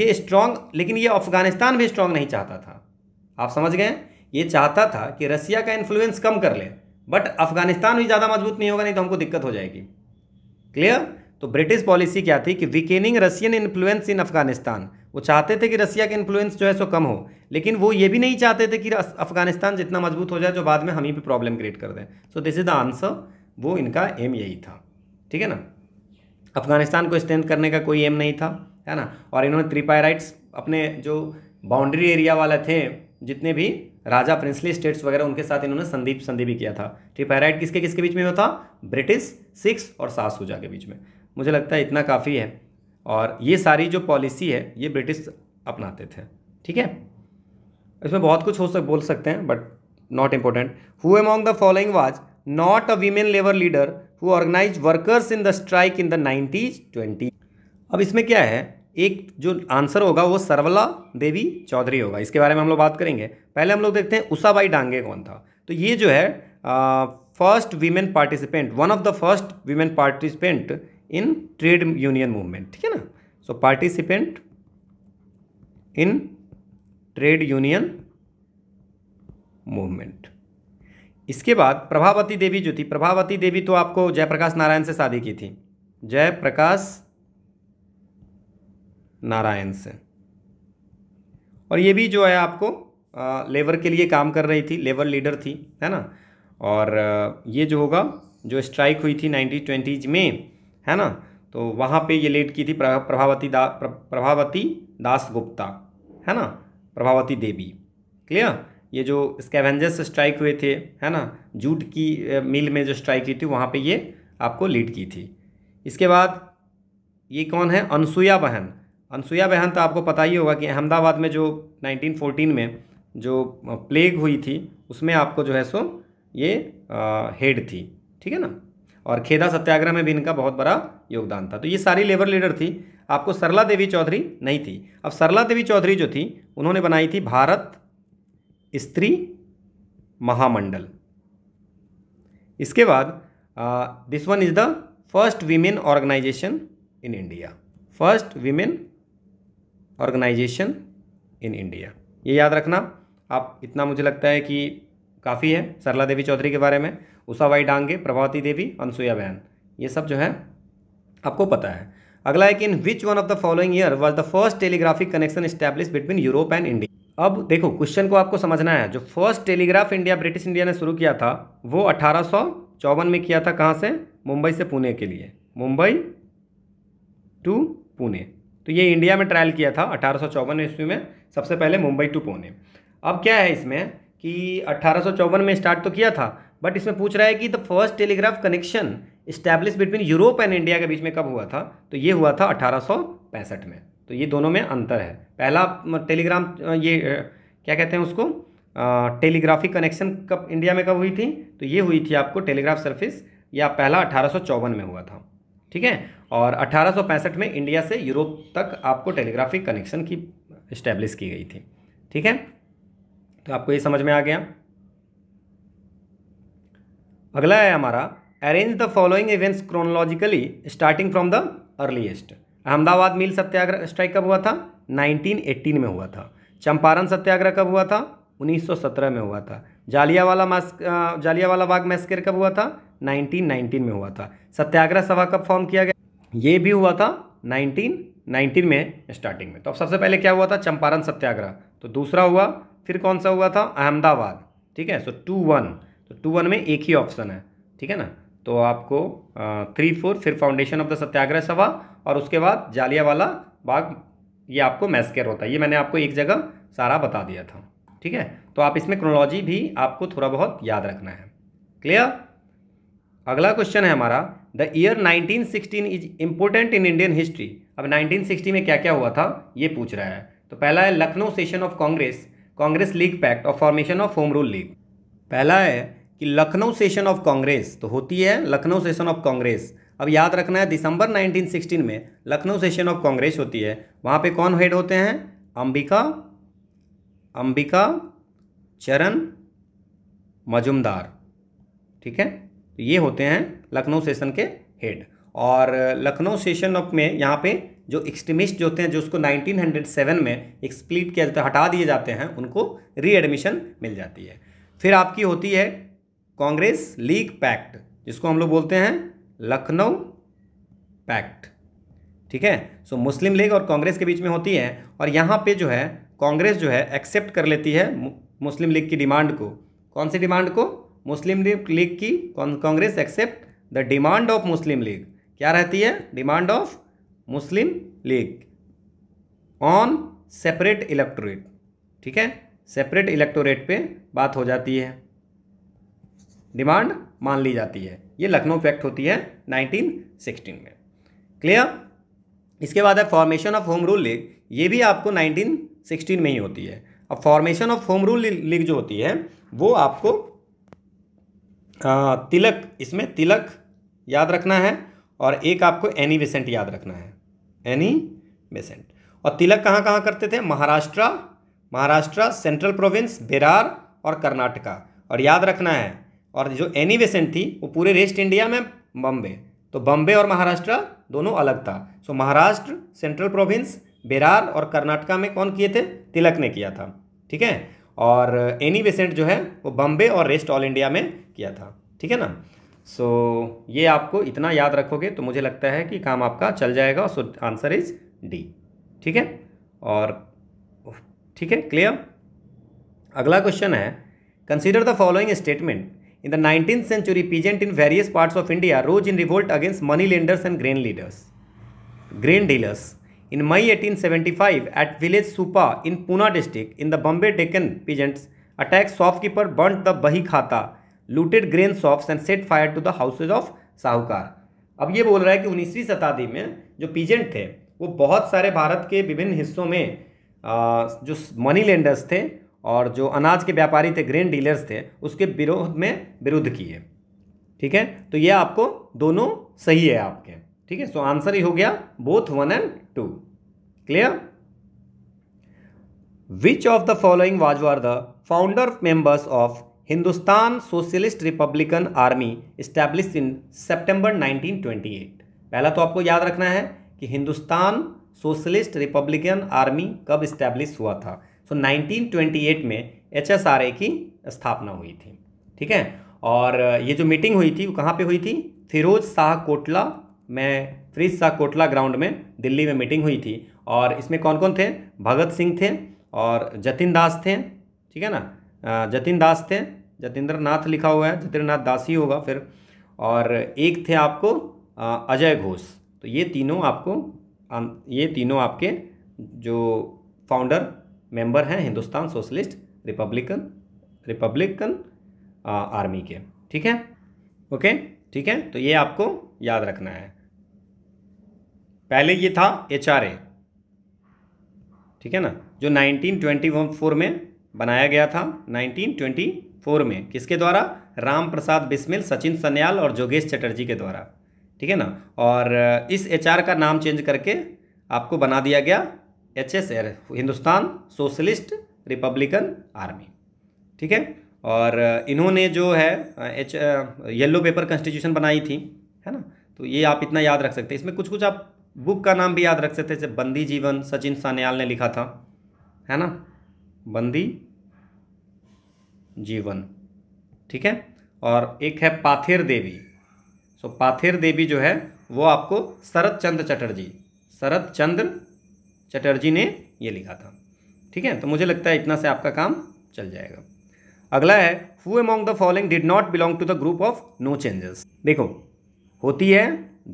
ये स्ट्रॉन्ग लेकिन ये अफ़गानिस्तान भी स्ट्रॉन्ग नहीं चाहता था आप समझ गए ये चाहता था कि रसिया का इन्फ्लुएंस कम कर ले बट अफगानिस्तान भी ज़्यादा मजबूत नहीं होगा नहीं तो हमको दिक्कत हो जाएगी क्लियर तो ब्रिटिश पॉलिसी क्या थी कि weakening Russian influence in Afghanistan वो चाहते थे कि रसिया के इन्फ्लुएंस जो है सो कम हो लेकिन वो ये भी नहीं चाहते थे कि अफगानिस्तान जितना मजबूत हो जाए जो बाद में हम ही पे प्रॉब्लम क्रिएट कर दें so this is the answer वो इनका एम यही था ठीक है ना अफगानिस्तान को स्ट्रेंथ करने का कोई एम नहीं था है ना और इन्होंने त्रिपाई राइट्स अपने जो बाउंड्री एरिया वाले थे जितने भी राजा प्रिंसली स्टेट्स वगैरह उनके साथ इन्होंने संदीप संधि भी किया था पैराइट किसके किसके बीच में होता ब्रिटिश सिक्स और सासूजा के बीच में मुझे लगता है इतना काफ़ी है और ये सारी जो पॉलिसी है ये ब्रिटिश अपनाते थे ठीक है इसमें बहुत कुछ हो सक बोल सकते हैं but not important who among the following was not a women labour leader who organise workers in the strike in the nineties twenty अब इसमें क्या है एक जो आंसर होगा वो सरवला देवी चौधरी होगा इसके बारे में हम लोग बात करेंगे पहले हम लोग देखते हैं उषाबाई डांगे कौन था तो ये जो है first women participant one of the first women participant in trade union movement ठीक है ना so participant in trade union movement इसके बाद प्रभावती देवी जो थी प्रभावती देवी तो आपको जयप्रकाश नारायण से शादी की थी जयप्रकाश नारायण से और ये भी जो है आपको लेबर के लिए काम कर रही थी लेबर लीडर थी है ना और ये जो होगा जो स्ट्राइक हुई थी नाइनटीन ट्वेंटीज में है ना तो वहाँ पे ये लीड की थी प्रभावती दा प्र, प्रभावती दास गुप्ता है ना प्रभावती देवी क्लियर ये जो स्कैवेंजर्स स्ट्राइक हुए थे है ना जूट की मिल में जो स्ट्राइक हुई थी वहाँ पे ये आपको लीड की थी इसके बाद ये कौन है अनसुया बहन अनसुया बहन तो आपको पता ही होगा कि अहमदाबाद में जो 1914 में जो प्लेग हुई थी उसमें आपको जो है सो ये आ, हेड थी ठीक है ना और खेदा सत्याग्रह में भी इनका बहुत बड़ा योगदान था तो ये सारी लेबर लीडर थी आपको सरला देवी चौधरी नहीं थी अब सरला देवी चौधरी जो थी उन्होंने बनाई थी भारत स्त्री महामंडल इसके बाद this one is the first women organisation in India first women organisation in India ये याद रखना आप इतना मुझे लगता है कि काफ़ी है सरला देवी चौधरी के बारे में उषा उषाबाई डांगे प्रभावती देवी अनसुया बहन ये सब जो है आपको पता है अगला है कि in which one of the following year was the first telegraphic connection establish between Europe and India अब देखो क्वेश्चन को आपको समझना है जो first telegraph India British India ने शुरू किया था वो अठारह में किया था कहाँ से मुंबई से पुणे के लिए मुंबई टू पुणे तो ये इंडिया में ट्रायल किया था अठारह ईस्वी में सबसे पहले मुंबई टू पुणे अब क्या है इसमें कि अट्ठारह में स्टार्ट तो किया था बट इसमें पूछ रहा है कि the first telegraph connection establish between Europe and India के बीच में कब हुआ था तो ये हुआ था अठारह में तो ये दोनों में अंतर है पहला टेलीग्राम ये क्या कहते हैं उसको टेलीग्राफिक कनेक्शन कब इंडिया में कब हुई थी तो ये हुई थी आपको टेलीग्राफ सर्विस या पहला अठारह में हुआ था ठीक है और 1865 में इंडिया से यूरोप तक आपको टेलीग्राफिक कनेक्शन की इस्टेब्लिश की गई थी ठीक है तो आपको ये समझ में आ गया अगला है हमारा arrange the following events chronologically starting from the earliest Ahmedabad mill satyagraha strike कब हुआ था 1918 में हुआ था चंपारण सत्याग्रह कब हुआ था 1917 में हुआ था जालियावाला मास्क जालियावाला बाग मैस्कर कब हुआ था 1919 में हुआ था सत्याग्रह सभा कब फॉर्म किया गया ये भी हुआ था 1919 में स्टार्टिंग में तो अब सबसे पहले क्या हुआ था चंपारण सत्याग्रह तो दूसरा हुआ फिर कौन सा हुआ था अहमदाबाद ठीक है सो टू वन तो टू वन में एक ही ऑप्शन है ठीक है ना तो आपको थ्री फोर फिर foundation of the Satyagraha Sabha और उसके बाद जालियावाला बाग ये आपको मैस्केर होता है ये मैंने आपको एक जगह सारा बता दिया था ठीक है तो आप इसमें क्रोनोलॉजी भी आपको थोड़ा बहुत याद रखना है क्लियर अगला क्वेश्चन है हमारा the year 1916 is important in Indian history अब 1960 में क्या क्या हुआ था ये पूछ रहा है तो पहला है Lucknow session of Congress Congress League pact और formation of Home Rule League पहला है कि लखनऊ सेशन ऑफ कांग्रेस तो होती है लखनऊ सेशन ऑफ कांग्रेस अब याद रखना है दिसंबर 1916 में लखनऊ सेशन ऑफ कांग्रेस होती है वहाँ पे कौन हेड होते हैं अंबिका अंबिका चरण मजुमदार ठीक है तो ये होते हैं लखनऊ सेशन के हेड और लखनऊ सेशन ऑफ में यहाँ पे जो एक्सट्रीमिस्ट जो होते हैं जो उसको 1907 में एक स्प्लिट किया जाता है हटा दिए जाते हैं उनको रीएडमिशन मिल जाती है फिर आपकी होती है कांग्रेस लीग पैक्ट जिसको हम लोग बोलते हैं लखनऊ पैक्ट ठीक है सो मुस्लिम लीग और कांग्रेस के बीच में होती है और यहाँ पर जो है कांग्रेस जो है एक्सेप्ट कर लेती है मुस्लिम लीग की डिमांड को कौन सी डिमांड को मुस्लिम लीग की Congress accept the demand of Muslim League क्या रहती है demand of Muslim League on separate electorate ठीक है सेपरेट इलेक्टोरेट पे बात हो जाती है डिमांड मान ली जाती है ये लखनऊ फैक्ट होती है 1916 में क्लियर इसके बाद है formation of Home Rule League ये भी आपको 1916 में ही होती है अब formation of Home Rule League जो होती है वो आपको आ, तिलक इसमें तिलक याद रखना है और एक आपको एनी बेसेंट याद रखना है एनी बेसेंट और तिलक कहाँ कहाँ करते थे महाराष्ट्र महाराष्ट्र सेंट्रल प्रोविंस बिरार और कर्नाटका और याद रखना है और जो एनी बेसेंट थी वो पूरे रेस्ट इंडिया में बम्बे तो बम्बे और महाराष्ट्र दोनों अलग था सो महाराष्ट्र सेंट्रल प्रोविंस बिरार और कर्नाटका में कौन किए थे तिलक ने किया था ठीक है और एनी बेसेंट जो है वो बम्बे और रेस्ट ऑल इंडिया में किया था ठीक है ना सो so, ये आपको इतना याद रखोगे तो मुझे लगता है कि काम आपका चल जाएगा सो आंसर इज डी ठीक है और ठीक है क्लियर अगला क्वेश्चन है consider the following statement in the nineteen century peasant in various parts of India rose in revolt against money lenders and grain leaders grain dealers in May eighteen eight village Supa in Poona district in the Bombay Deccan peasants attack shopkeeper burnt the bahi khata looted grain soft and set fire to the houses of sahukar अब ये बोल रहा है कि उन्नीसवीं शताब्दी में जो पीजेंट थे वो बहुत सारे भारत के विभिन्न हिस्सों में जो मनी लेंडर्स थे और जो अनाज के व्यापारी थे ग्रेन डीलर्स थे उसके विरोध में विरुद्ध किए ठीक है तो ये आपको दोनों सही है आपके ठीक है सो आंसर ही हो गया both one and two clear which of the following was are the founder members of Hindustan Socialist Republican Army establish in September nineteen पहला तो आपको याद रखना है कि हिंदुस्तान सोशलिस्ट रिपब्लिकन आर्मी कब इस्टेब्लिश हुआ था सो so, 1928 में एचएसआरए की स्थापना हुई थी ठीक है और ये जो मीटिंग हुई थी वो कहाँ पे हुई थी फिरोज शाह कोटला में फिरोज शाह कोटला ग्राउंड में दिल्ली में मीटिंग हुई थी और इसमें कौन कौन थे भगत सिंह थे और जतिन दास थे ठीक है ना जतिन दास थे जतेंद्र नाथ लिखा हुआ है जतेंद्र नाथ दास ही होगा फिर और एक थे आपको अजय घोष तो ये तीनों आपको ये तीनों आपके जो फाउंडर मेंबर हैं Hindustan Socialist Republican Republican Army के ठीक है ओके ठीक है तो ये आपको याद रखना है पहले ये था एच ठीक है ना जो नाइनटीन ट्वेंटी फोर में बनाया गया था 1924 में किसके द्वारा राम प्रसाद बिस्मिल सचिन सन्याल और जोगेश चटर्जी के द्वारा ठीक है ना और इस एच का नाम चेंज करके आपको बना दिया गया एच एस एर हिंदुस्तान सोशलिस्ट रिपब्लिकन आर्मी ठीक है और इन्होंने जो है एच येल्लो पेपर कॉन्स्टिट्यूशन बनाई थी है ना तो ये आप इतना याद रख सकते हैं इसमें कुछ कुछ आप बुक का नाम भी याद रख सकते हैं जैसे बंदी जीवन सचिन सान्याल ने लिखा था है ना बंदी जीवन ठीक है और एक है पाथेर देवी सो पाथेर देवी जो है वो आपको शरत चंद्र चटर्जी शरत चंद्र चटर्जी ने ये लिखा था ठीक है तो मुझे लगता है इतना से आपका काम चल जाएगा अगला है who among the following did not belong to the group of no changes देखो होती है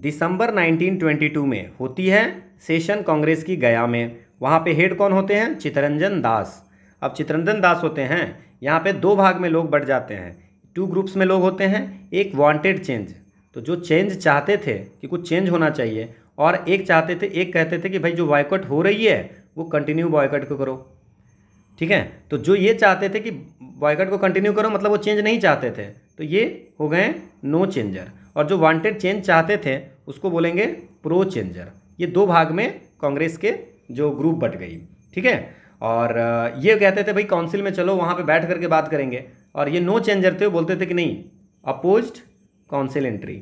दिसंबर 1922 में होती है सेशन कांग्रेस की गया में वहाँ पे हेड कौन होते हैं चितरंजन दास अब चित्रंतन दास होते हैं यहाँ पे दो भाग में लोग बढ़ जाते हैं टू ग्रुप्स में लोग होते हैं एक वांटेड चेंज तो जो चेंज चाहते थे कि कुछ चेंज होना चाहिए और एक चाहते थे एक कहते थे कि भाई जो बॉयकट हो रही है वो कंटिन्यू बॉयकट को करो ठीक है तो जो ये चाहते थे कि बॉयकट को कंटिन्यू करो मतलब वो चेंज नहीं चाहते थे तो ये हो गए नो चेंजर और जो वांटेड चेंज चाहते थे उसको बोलेंगे प्रो चेंजर ये दो भाग में कांग्रेस के जो ग्रुप बट गई ठीक है और ये कहते थे भाई काउंसिल में चलो वहाँ पे बैठ करके बात करेंगे और ये नो चेंजर थे बोलते थे कि नहीं अपोज्ड काउंसिल एंट्री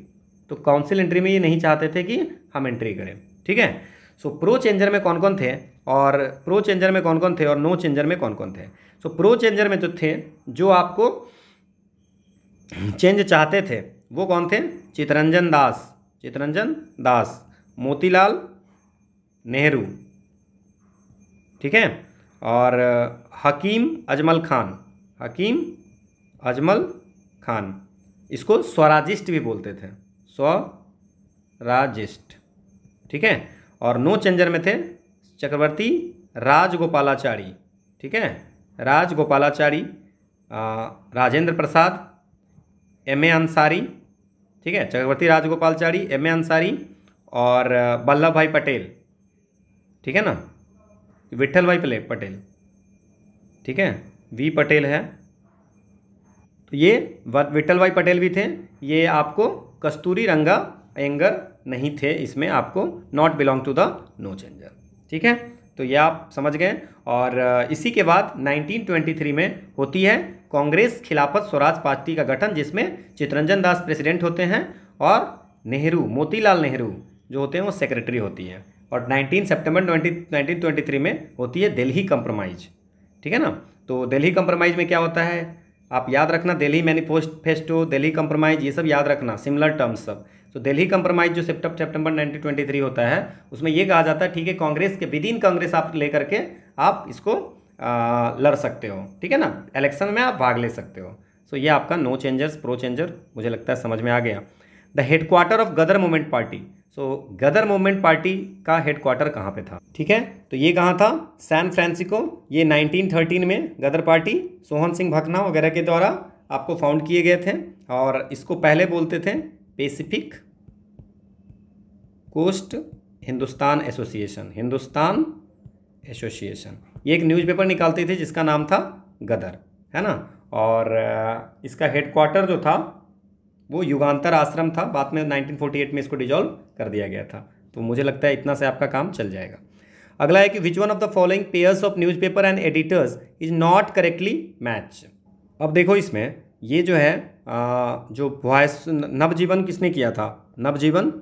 तो काउंसिल एंट्री में ये नहीं चाहते थे कि हम एंट्री करें ठीक है सो प्रो चेंजर में कौन कौन थे और प्रो चेंजर में कौन कौन थे और नो चेंजर में कौन कौन थे सो प्रो चेंजर में जो थे जो आपको चेंज चाहते थे वो कौन थे चितरंजन दास चितरंजन दास मोतीलाल नेहरू ठीक है और हकीम अजमल खान हकीम अजमल खान इसको स्वराजिस्ट भी बोलते थे स्वराजिस्ट ठीक है और नो चेंजर में थे चक्रवर्ती राजगोपालाचारी ठीक है राजगोपालाचारी राजेंद्र प्रसाद एम ए अंसारी ठीक है चक्रवर्ती राजगोपालचारी एम ए अंसारी और वल्लभ भाई पटेल ठीक है ना विठल भाई पटेल ठीक है वी पटेल है तो ये विठल भाई पटेल भी थे ये आपको कस्तूरी रंगा एंगर नहीं थे इसमें आपको not belong to the no changer ठीक है तो ये आप समझ गए और इसी के बाद 1923 में होती है कांग्रेस खिलाफत स्वराज पार्टी का गठन जिसमें चितरंजन दास प्रेसिडेंट होते हैं और नेहरू मोतीलाल नेहरू जो होते हैं वो सेक्रेटरी होती है और 19 सितंबर 19 1923 में होती है दिल्ली कंप्रोमाइज ठीक है ना तो दिल्ली कंप्रोमाइज में क्या होता है आप याद रखना Delhi manifesto Delhi compromise ये सब याद रखना सिमिलर टर्म्स सब तो दिल्ली कंप्रोमाइज जो सितंबर सितंबर नाइनटीन होता है उसमें ये कहा जाता है ठीक है कांग्रेस के विद इन कांग्रेस आप लेकर के आप इसको आ, लड़ सकते हो ठीक है ना इलेक्शन में आप भाग ले सकते हो सो so, ये आपका नो चेंजर्स प्रो चेंजर मुझे लगता है समझ में आ गया the headquarter of Ghadar movement party so Ghadar movement party का हेडक्वार्टर कहाँ पे था ठीक है तो ये कहाँ था सैन फ्रांसिको ये 1913 में गदर पार्टी सोहन सिंह भकना वगैरह के द्वारा आपको फाउंड किए गए थे और इसको पहले बोलते थे Pacific Coast Hindustan Association Hindustan Association ये एक न्यूज़पेपर निकालते थे जिसका नाम था गदर है ना और इसका हेडक्वार्टर जो था वो युगांतर आश्रम था बाद में 1948 में इसको डिजॉल्व कर दिया गया था तो मुझे लगता है इतना से आपका काम चल जाएगा अगला है कि which one of the following pairs of newspaper and editors is not correctly match अब देखो इसमें ये जो है आ, जो वॉयस नवजीवन किसने किया था नवजीवन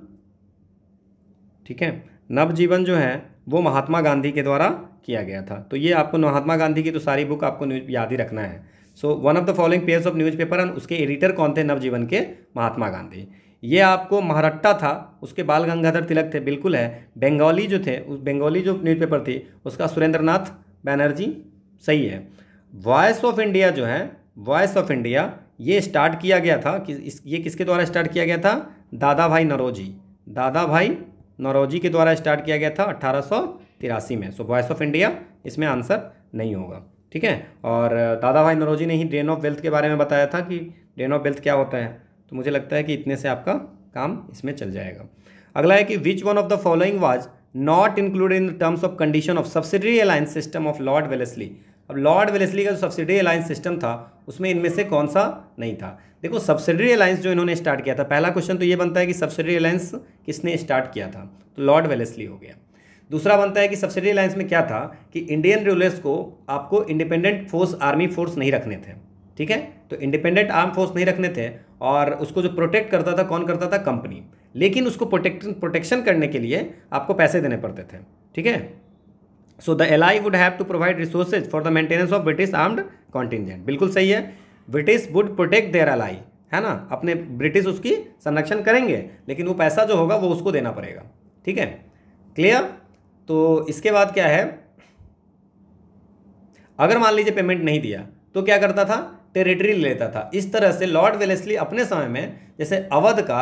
ठीक है नवजीवन जो है वो महात्मा गांधी के द्वारा किया गया था तो ये आपको महात्मा गांधी की तो सारी बुक आपको याद ही रखना है so one of the following page of newspaper and उसके एडिटर कौन थे नवजीवन के महात्मा गांधी ये आपको महारट्टा था उसके बाल गंगाधर तिलक थे बिल्कुल है बंगाली जो थे उस बंगाली जो न्यूज़पेपर थी उसका सुरेंद्रनाथ बैनर्जी सही है वॉइस ऑफ इंडिया जो है वॉइस ऑफ इंडिया ये स्टार्ट किया गया था कि इस ये किसके द्वारा स्टार्ट किया गया था दादा भाई नरोजी दादा भाई नरोजी के द्वारा स्टार्ट किया गया था अट्ठारह में सो वॉइस ऑफ इंडिया इसमें आंसर नहीं होगा ठीक है और दादा भाई नरोजी ने ही ड्रेन ऑफ वेल्थ के बारे में बताया था कि ड्रेन ऑफ वेल्थ क्या होता है तो मुझे लगता है कि इतने से आपका काम इसमें चल जाएगा अगला है कि which one of the following was not included in the terms of condition of subsidiary alliance system of Lord Wellesley अब लॉर्ड वेलेसली का जो सब्सिडी अलायंस सिस्टम था उसमें इनमें से कौन सा नहीं था देखो सब्सिडरी अलायंस जो इन्होंने स्टार्ट किया था पहला क्वेश्चन तो ये बनता है कि सब्सिडरी अलायंस किसने स्टार्ट किया था तो लॉर्ड वेलेसली हो गया दूसरा बनता है कि सब्सिडी अलायंस में क्या था कि इंडियन रूलर्स को आपको इंडिपेंडेंट फोर्स आर्मी फोर्स नहीं रखने थे ठीक है तो इंडिपेंडेंट आर्म फोर्स नहीं रखने थे और उसको जो प्रोटेक्ट करता था कौन करता था कंपनी लेकिन उसको प्रोटेक्ट प्रोटेक्शन करने के लिए आपको पैसे देने पड़ते थे ठीक है so the ally would have to provide resources for the maintenance of British armed contingent बिल्कुल सही है British would protect their ally है ना अपने ब्रिटिश उसकी संरक्षण करेंगे लेकिन वो पैसा जो होगा वो उसको देना पड़ेगा ठीक है क्लियर तो इसके बाद क्या है अगर मान लीजिए पेमेंट नहीं दिया तो क्या करता था टेरिटरी ले लेता था इस तरह से लॉर्ड वेलेसली अपने समय में जैसे अवध का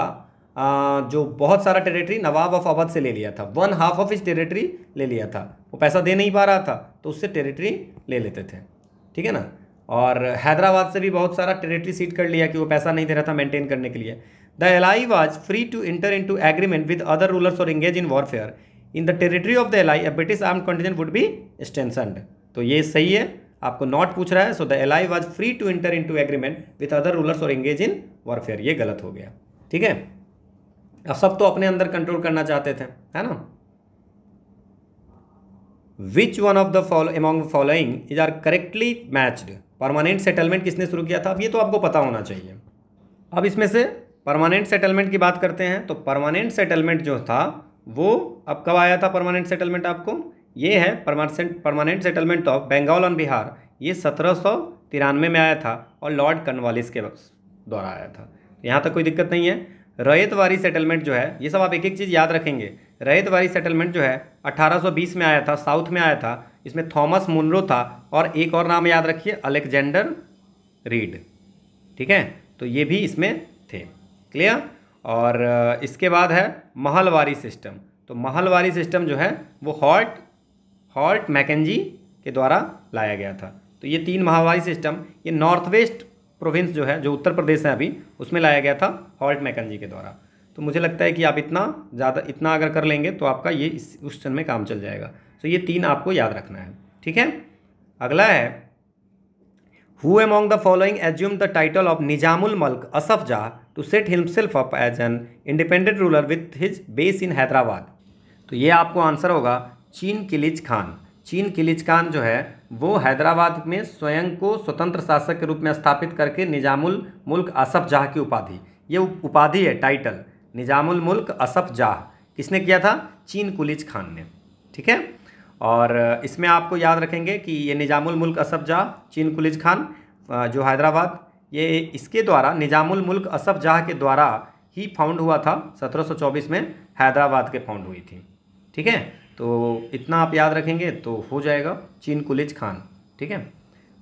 आ, जो बहुत सारा टेरिटरी नवाब ऑफ अवध से ले लिया था वन हाफ ऑफ इस टेरिटरी ले लिया था वो पैसा दे नहीं पा रहा था तो उससे टेरिटरी ले लेते थे ठीक है ना और हैदराबाद से भी बहुत सारा टेरिटरी सीट कर लिया कि वो पैसा नहीं दे रहा था मेंटेन करने के लिए the ally was free to enter into agreement with other rulers और engage in warfare in the territory of the ally a British arm contingent would be extended तो ये सही है आपको नॉट पूछ रहा है so the ally was free to enter into agreement with other rulers और engage in warfare ये गलत हो गया ठीक है अब सब तो अपने अंदर कंट्रोल करना चाहते थे है ना which one of the follow among following is are correctly matched permanent settlement किसने शुरू किया था अब ये तो आपको पता होना चाहिए अब इसमें से परमानेंट सेटलमेंट की बात करते हैं तो परमानेंट सेटलमेंट जो था वो अब कब आया था परमानेंट सेटलमेंट आपको ये है permanent permanent settlement of Bengal on Bihar ये सत्रह सौ तिरानवे में आया था और लॉर्ड कन्वालिस के द्वारा आया था यहाँ तक कोई दिक्कत नहीं है रैतवारी सेटलमेंट जो है ये सब आप एक एक चीज़ याद रखेंगे रैतवारी सेटलमेंट जो है 1820 में आया था साउथ में आया था इसमें थॉमस मुनरो था और एक और नाम याद रखिए अलेक्जेंडर रीड ठीक है तो ये भी इसमें थे क्लियर और इसके बाद है महलवारी सिस्टम तो महलवारी सिस्टम जो है वो हॉल्ट हॉल्ट मैकेजी के द्वारा लाया गया था तो ये तीन महावारी सिस्टम ये नॉर्थ वेस्ट प्रोविंस जो है जो उत्तर प्रदेश है अभी उसमें लाया गया था हॉल्ट मैकेजी के द्वारा तो मुझे लगता है कि आप इतना ज़्यादा इतना अगर कर लेंगे तो आपका ये इस क्वेश्चन में काम चल जाएगा तो ये तीन आपको याद रखना है ठीक है अगला है who among the following assume the title of Nizamul Mulk Asaf Jah to set himself up as an independent ruler with his base in Hyderabad तो ये आपको आंसर होगा चीन किलिज खान चीन किलिज खान जो है वो हैदराबाद में स्वयं को स्वतंत्र शासक के रूप में स्थापित करके निजामुल मुल्क असफ जाह की उपाधि ये उपाधि है टाइटल निजामुल मुल्क असफ जाह किसने किया था चीन कुलिज खान ने ठीक है और इसमें आपको याद रखेंगे कि ये निजामुल मुल्क असफ जाह चीन कुलिज खान जो हैदराबाद ये इसके द्वारा निजामुल मुल्क असफ जाह के द्वारा ही फाउंड हुआ था 1724 में हैदराबाद के फाउंड हुई थी ठीक है तो इतना आप याद रखेंगे तो हो जाएगा चीन कुलिज खान ठीक है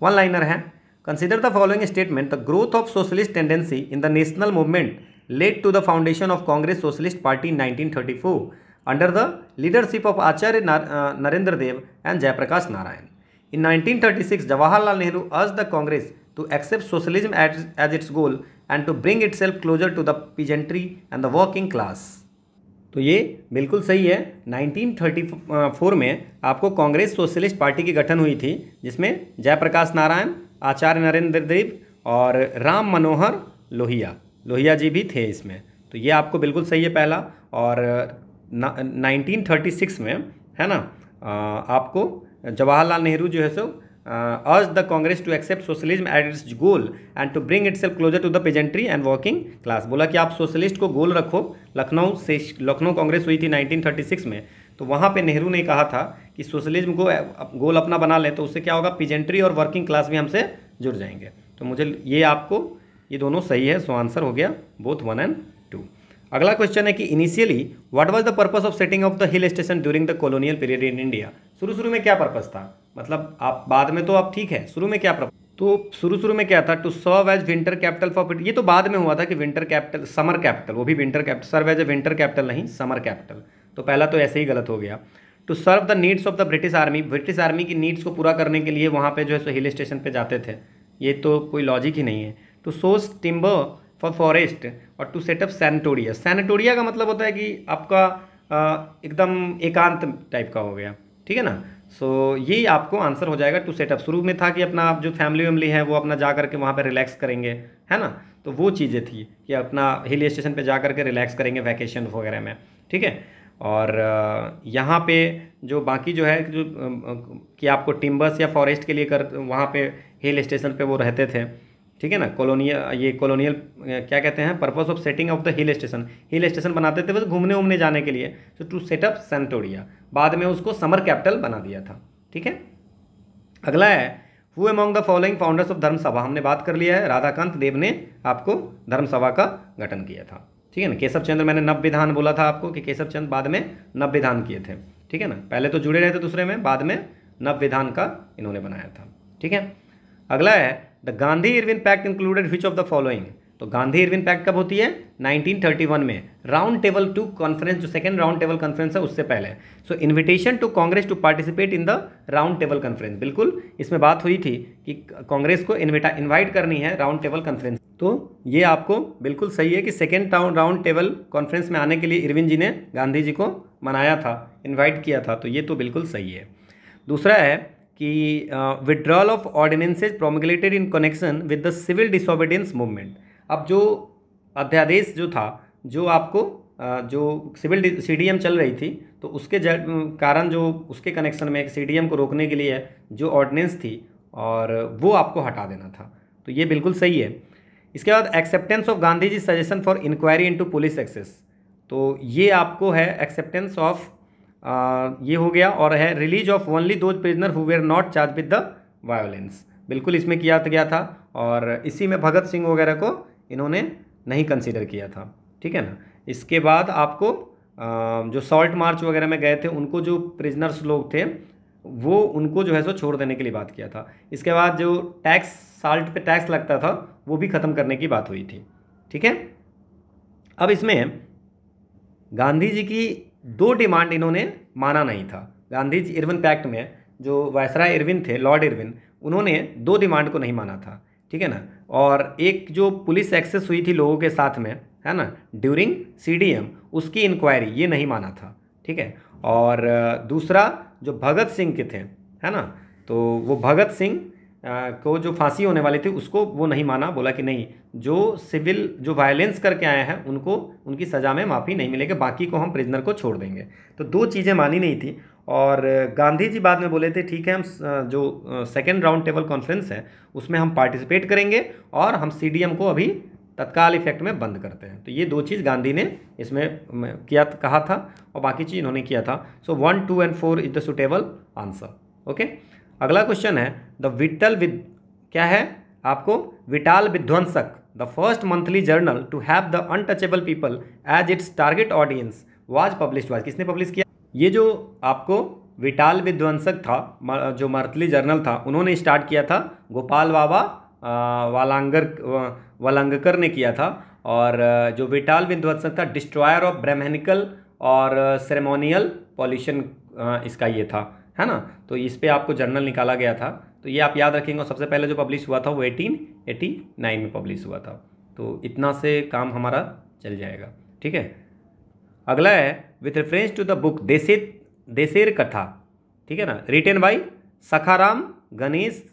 वन लाइनर है consider the following statement the growth of socialist tendency in the national movement led to the foundation of Congress socialist party in four under the leadership of Acharya Narendra Dev and Jayaprakash Narayan in 1936 Jawaharlal Nehru अज the Congress to accept socialism as its goal and to bring itself closer to the peasantry and the working class तो ये बिल्कुल सही है 1934 में आपको Congress socialist party की गठन हुई थी जिसमें जयप्रकाश नारायण आचार्य नरेंद्र देव और राम मनोहर लोहिया लोहिया जी भी थे इसमें तो ये आपको बिल्कुल सही है पहला और नाइनटीन थर्टी सिक्स में है ना आपको जवाहरलाल नेहरू जो है so the Congress to accept socialism socialism its goal and to bring bring itself closer to the peasantry and working class बोला कि आप सोशलिस्ट को गोल रखो लखनऊ से लखनऊ कांग्रेस हुई थी 1936 में तो वहाँ पे नेहरू ने कहा था कि सोशलिज्म को गोल अपना बना लें तो उससे क्या होगा पेजेंट्री और वर्किंग क्लास भी हमसे जुड़ जाएंगे तो मुझे ये आपको ये दोनों सही है सो आंसर हो गया बोथ वन एंड टू अगला क्वेश्चन है कि initially what was the purpose of setting of the hill station during the colonial period in India शुरू शुरू में क्या पर्पस था मतलब आप बाद में तो आप ठीक है शुरू में क्या तो शुरू शुरू में क्या था to serve as winter capital for ये तो बाद में हुआ था कि विंटर कैपिटल समर कैपिटल वो भी winter capital serve as a winter capital नहीं समर कैपिटल तो पहला तो ऐसे ही गलत हो गया to serve the needs of the British army British army की नीड्स को पूरा करने के लिए वहाँ पे जो है सो हिल स्टेशन पे जाते थे ये तो कोई लॉजिक ही नहीं है to source timber for forest और टू सेटअप सैनिटोरिया सैनिटोरिया का मतलब होता है कि आपका एकदम एकांत टाइप का हो गया ठीक है ना सो so, ये आपको आंसर हो जाएगा टू सेटअप शुरू में था कि अपना जो फैमिली वैमिली है वो अपना जा करके वहाँ पे रिलैक्स करेंगे है ना तो वो चीज़ें थी कि अपना हिल स्टेशन पे जा करके रिलैक्स करेंगे वैकेशन वगैरह में ठीक है और यहाँ पे जो बाकी जो है जो कि आपको टिम्बर्स या फॉरेस्ट के लिए कर वहाँ पर हिल स्टेशन पर वो रहते थे ठीक है ना कॉलोनियल ये कॉलोनियल क्या कहते हैं purpose of setting of the hill station hill station बनाते थे बस घूमने उमने जाने के लिए सो टू सेटअप सेंटोरिया बाद में उसको समर कैपिटल बना दिया था ठीक है अगला है who among the following founders of Dharmasabha हमने बात कर लिया है राधाकांत देव ने आपको धर्मसभा का गठन किया था ठीक है ना केशव चंद्र मैंने नव विधान बोला था आपको कि केशव चंद्र बाद में नव विधान किए थे ठीक है ना पहले तो जुड़े रहे थे दूसरे में बाद में नव विधान का इन्होंने बनाया था ठीक है अगला है the Gandhi Irwin pact included which of the following तो गांधी इरविन पैक्ट कब होती है 1931 में राउंड टेबल टू कॉन्फ्रेंस जो सेकेंड राउंड टेबल कॉन्फ्रेंस है उससे पहले so invitation to Congress to participate in the round table conference बिल्कुल इसमें बात हुई थी कि कांग्रेस को इन्विटा इन्वाइट करनी है राउंड टेबल कॉन्फ्रेंस तो ये आपको बिल्कुल सही है कि second round round table conference में आने के लिए इरविन जी ने गांधी जी को मनाया था इन्वाइट किया था तो ये तो बिल्कुल सही है दूसरा है कि withdrawal of ordinances promulgated in connection with the civil disobedience movement अब जो अध्यादेश जो था जो आपको जो सिविल सीडीएम चल रही थी तो उसके कारण जो उसके कनेक्शन में सीडीएम को रोकने के लिए जो ऑर्डिनेंस थी और वो आपको हटा देना था तो ये बिल्कुल सही है इसके बाद acceptance of Gandhi ji suggestion for inquiry into police excess तो ये आपको है एक्सेप्टेंस ऑफ ये हो गया और है release of only those prisoner who were not charge with the violence बिल्कुल इसमें किया तो गया था और इसी में भगत सिंह वगैरह को इन्होंने नहीं कंसिडर किया था ठीक है ना इसके बाद आपको जो सॉल्ट मार्च वगैरह में गए थे उनको जो प्रिजनर्स लोग थे वो उनको जो है सो छोड़ देने के लिए बात किया था इसके बाद जो टैक्स साल्ट पे टैक्स लगता था वो भी ख़त्म करने की बात हुई थी ठीक है अब इसमें गांधी जी की दो डिमांड इन्होंने माना नहीं था गांधी जी इरविन पैक्ट में जो वायसराय इरविन थे लॉर्ड इरविन उन्होंने दो डिमांड को नहीं माना था ठीक है ना और एक जो पुलिस एक्सेस हुई थी लोगों के साथ में है ना ड्यूरिंग सीडीएम उसकी इंक्वायरी ये नहीं माना था ठीक है और दूसरा जो भगत सिंह के थे है ना तो वो भगत सिंह को जो फांसी होने वाली थी उसको वो नहीं माना बोला कि नहीं जो सिविल जो वायलेंस करके आए हैं उनको उनकी सज़ा में माफ़ी नहीं मिलेगी बाकी को हम प्रिजनर को छोड़ देंगे तो दो चीज़ें मानी नहीं थी और गांधी जी बाद में बोले थे ठीक है हम जो सेकेंड राउंड टेबल कॉन्फ्रेंस है उसमें हम पार्टिसिपेट करेंगे और हम सी को अभी तत्काल इफेक्ट में बंद करते हैं तो ये दो चीज़ गांधी ने इसमें किया कहा था और बाकी चीज़ इन्होंने किया था so one two and four is the suitable answer okay अगला क्वेश्चन है द विटल विद क्या है आपको Vital Vidhvansak the first monthly journal to have the untouchable people as its target audience was publish was किसने पब्लिश किया ये जो आपको विटाल विध्वंसक था जो मंथली जर्नल था उन्होंने स्टार्ट किया था गोपाल बाबा वालांगर वालांगकर ने किया था और जो विटाल विध्वंसक था डिस्ट्रॉयर ऑफ ब्रह्मनिकल और सेरेमोनियल पॉल्यूशन इसका ये था है ना तो इस पर आपको जर्नल निकाला गया था तो ये आप याद रखेंगे सबसे पहले जो पब्लिश हुआ था वो एटीन एटी नाइन में पब्लिश हुआ था तो इतना से काम हमारा चल जाएगा ठीक है अगला है with reference to the book Desher Desher Katha ठीक है ना रिटेन बाई सखाराम गणेश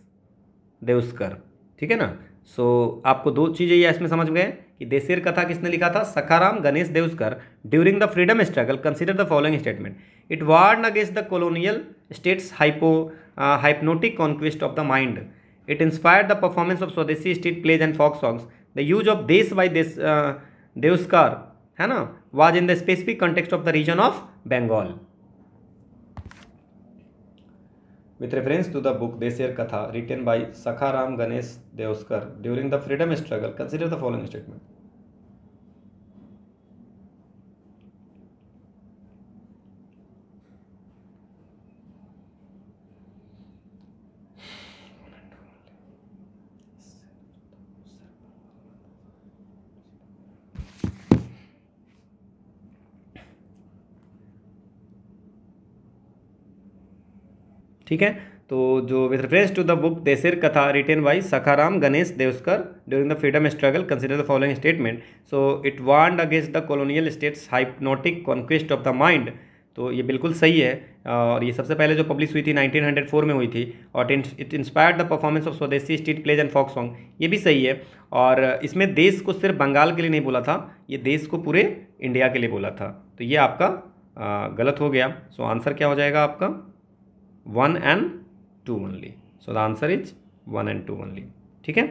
देवस्कर ठीक है ना सो so, आपको दो चीज़ें ये इसमें समझ गए कि देसेर कथा किसने लिखा था Sakharam Ganesh Deuskar during the freedom struggle consider the following statement It warned against the colonial state's hypo, uh, hypnotic conquest of the mind. It inspired the performance of Swadeshi state plays and folk songs. The use of this by this uh, Devaskar है ना was in the specific context of the region of with reference to the book Desir Katha written by Sakharam Ganesh Deoskar during the freedom struggle, consider the following statement. ठीक है तो जो with reference to the book Desher Katha written by Sakharam Ganesh Deuskar during the freedom struggle consider the following statement so it warned against the colonial state's hypnotic conquest of the mind तो ये बिल्कुल सही है और ये सबसे पहले जो पब्लिश हुई थी 1904 में हुई थी और it inspired the performance of swadeshi street plays and folk song ये भी सही है और इसमें देश को सिर्फ बंगाल के लिए नहीं बोला था ये देश को पूरे इंडिया के लिए बोला था तो ये आपका गलत हो गया सो आंसर क्या हो जाएगा आपका one and two only so the answer is one and two only ठीक है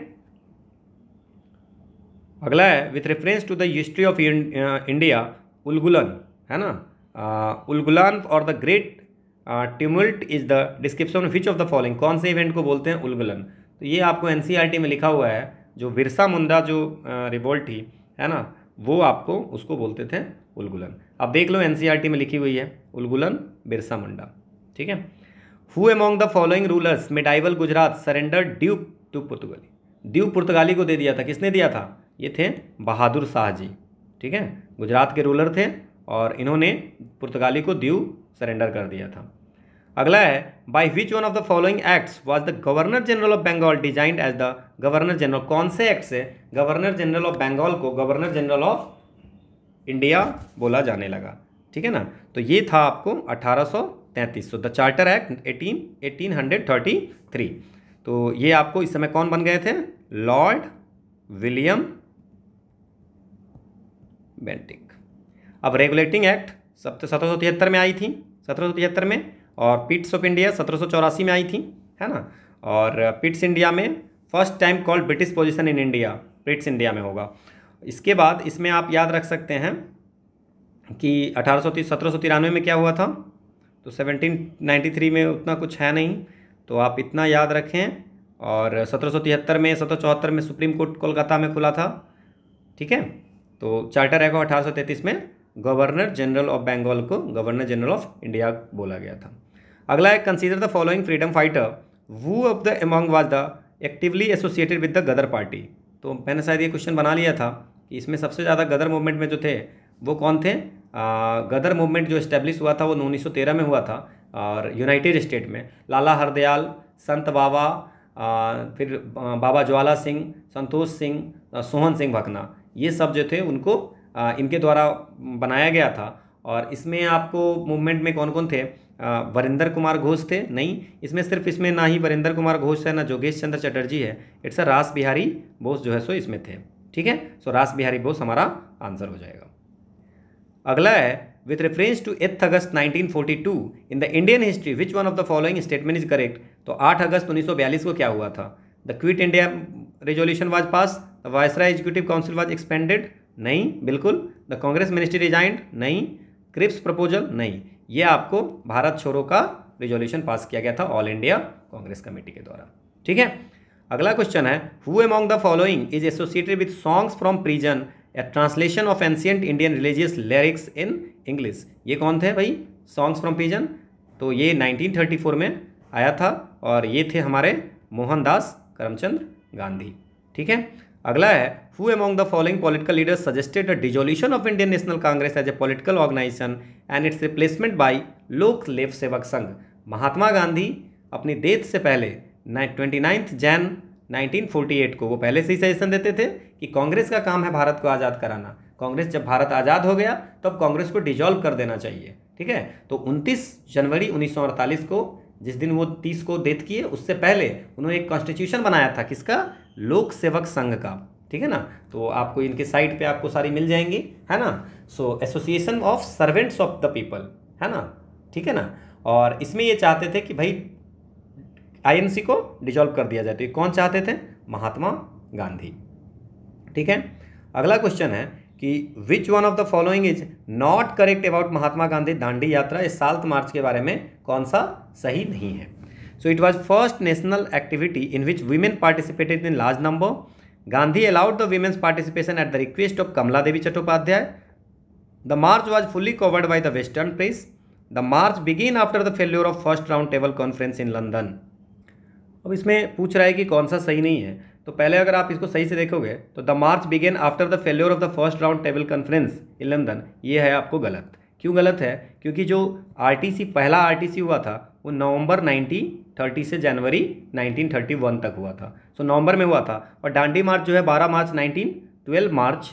अगला है with reference to the history of India Ulgulan है ना उलगुलान उलगुलन और the great tumult is the description which of the following कौन से इवेंट को बोलते हैं उलगुलन तो ये आपको एन e में लिखा हुआ है जो बिरसा मुंडा जो रिवोल्ट uh, थी है ना वो आपको उसको बोलते थे उलगुलन अब देख लो एन e में लिखी हुई है उलगुलन बिरसा मुंडा ठीक है who among the following rulers medieval Gujarat surrender due to पुर्तगाली ड्यू पुर्तगाली को दे दिया था किसने दिया था ये थे बहादुर शाह जी ठीक है गुजरात के रूलर थे और इन्होंने पुर्तगाली को दीव सरेंडर कर दिया था अगला है by which one of the following acts was the governor general of Bengal designed as the governor general कौन से एक्ट से गवर्नर जनरल ऑफ बंगाल को गवर्नर जनरल ऑफ इंडिया बोला जाने लगा ठीक है ना तो ये था आपको अठारह तैंतीस so the charter act eighteen eighteen hundred thirty three तो ये आपको इस समय कौन बन गए थे लॉर्ड विलियम बेंटिक अब रेगुलेटिंग एक्ट सब सत्रह सौ तिहत्तर में आई थी सत्रह सौ तिहत्तर में और पिट्स ऑफ इंडिया सत्रह सौ चौरासी में आई थी है ना और पिट्स इंडिया में first time called British position in India Pitt's India में होगा इसके बाद इसमें आप याद रख सकते हैं कि अठारह सौ सत्रह सौ तिरानवे में क्या हुआ था तो 1793 में उतना कुछ है नहीं तो आप इतना याद रखें और सत्रह में सत्रह में सुप्रीम कोर्ट कोलकाता में खुला था ठीक है तो चार्टर एक्ट अठारह में गवर्नर जनरल ऑफ बंगाल को गवर्नर जनरल ऑफ इंडिया बोला गया था अगला है consider the following freedom fighter वो of the among was the actively associated with the Ghadar party तो मैंने शायद ये क्वेश्चन बना लिया था कि इसमें सबसे ज़्यादा गदर मूवमेंट में जो थे वो कौन थे गदर मूवमेंट जो इस्टेब्लिश हुआ था वो 1913 में हुआ था और यूनाइटेड स्टेट में लाला हरदयाल संत बाबा फिर बाबा ज्वाला सिंह संतोष सिंह सोहन सिंह भकना ये सब जो थे उनको इनके द्वारा बनाया गया था और इसमें आपको मूवमेंट में कौन कौन थे वरिंदर कुमार घोष थे नहीं इसमें सिर्फ इसमें ना ही वरिंदर कुमार घोष है ना जोगेश चंद्र चटर्जी है इट्स अ रास बिहारी बोस जो है सो इसमें थे ठीक है सो रास बिहारी बोस हमारा आंसर हो जाएगा अगला है with reference to eighth August 1942 in the Indian history which one of the following statement is correct तो 8 अगस्त 1942 को क्या हुआ था the quit India resolution was pass the viceroy executive council was expanded नहीं बिल्कुल द कांग्रेस मिनिस्ट्री रिजाइंड नहीं Cripps proposal नहीं ये आपको भारत छोरों का रेजोल्यूशन पास किया गया था ऑल इंडिया कांग्रेस कमेटी के द्वारा ठीक है अगला क्वेश्चन है who among the following is associated with songs from prison translation of ancient Indian religious lyrics in English ये कौन थे भाई सॉन्ग्स फ्रॉम पिजन तो ये 1934 में आया था और ये थे हमारे मोहनदास करमचंद गांधी ठीक है अगला है who among the following political leaders suggested a dissolution of Indian national Congress as a political organisation and its replacement by Lok लेव सेवक संघ महात्मा गांधी अपनी डेथ से पहले ट्वेंटी नाइन्थ जैन 1948 को वो पहले से ही सजेशन देते थे कि कांग्रेस का काम है भारत को आज़ाद कराना कांग्रेस जब भारत आज़ाद हो गया तब तो कांग्रेस को डिजॉल्व कर देना चाहिए ठीक है तो 29 जनवरी 1948 को जिस दिन वो 30 को डेथ किए उससे पहले उन्होंने एक कॉन्स्टिट्यूशन बनाया था किसका लोक सेवक संघ का ठीक है ना तो आपको इनके साइट पर आपको सारी मिल जाएंगी है ना so association of servants of the people है ना ठीक है ना और इसमें ये चाहते थे कि भाई आईएनसी को डिजॉल्व कर दिया जाए तो ये कौन चाहते थे महात्मा गांधी ठीक है अगला क्वेश्चन है कि which one of the following is not correct about Mahatma Gandhi Dandi Yatra इस साल्त मार्च के बारे में कौन सा सही नहीं है so it was first national activity in which women participated in large number Gandhi allowed the women's participation at the request of Kamala Devi Chattopadhyay the march was fully covered by the western press the march begin after the failure of first round table conference in London अब इसमें पूछ रहा है कि कौन सा सही नहीं है तो पहले अगर आप इसको सही से देखोगे तो the march began after the failure of the first round table conference in London ये है आपको गलत क्यों गलत है क्योंकि जो आरटीसी पहला आरटीसी हुआ था वो नवंबर 1930 से जनवरी 1931 तक हुआ था सो so, नवंबर में हुआ था और डांडी मार्च जो है 12 मार्च ट्वेल्व मार्च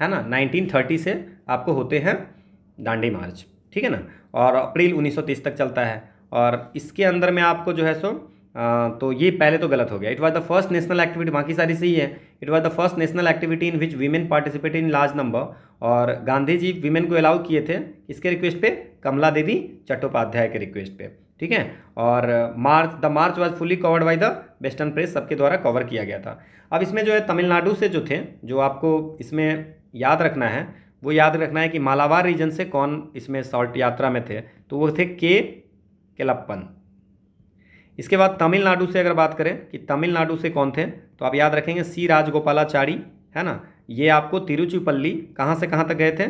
है ना 1930 से आपको होते हैं डांडी मार्च ठीक है ना और अप्रैल 1930 तक चलता है और इसके अंदर में आपको जो है सो तो ये पहले तो गलत हो गया it was the first national activity बाकी सारी सही है it was the first national activity in which women participate in large number और गांधी जी वीमेन को अलाउ किए थे इसके रिक्वेस्ट पे कमला देवी चट्टोपाध्याय के रिक्वेस्ट पे ठीक है और march the march was fully covered by the western press सबके द्वारा कवर किया गया था अब इसमें जो है तमिलनाडु से जो थे जो आपको इसमें याद रखना है वो याद रखना है कि मालावार रीजन से कौन इसमें सॉल्ट यात्रा में थे तो वो थे के केलप्पन इसके बाद तमिलनाडु से अगर बात करें कि तमिलनाडु से कौन थे तो आप याद रखेंगे सी राजगोपालाचारी है ना ये आपको तिरुचिपल्ली कहाँ से कहाँ तक गए थे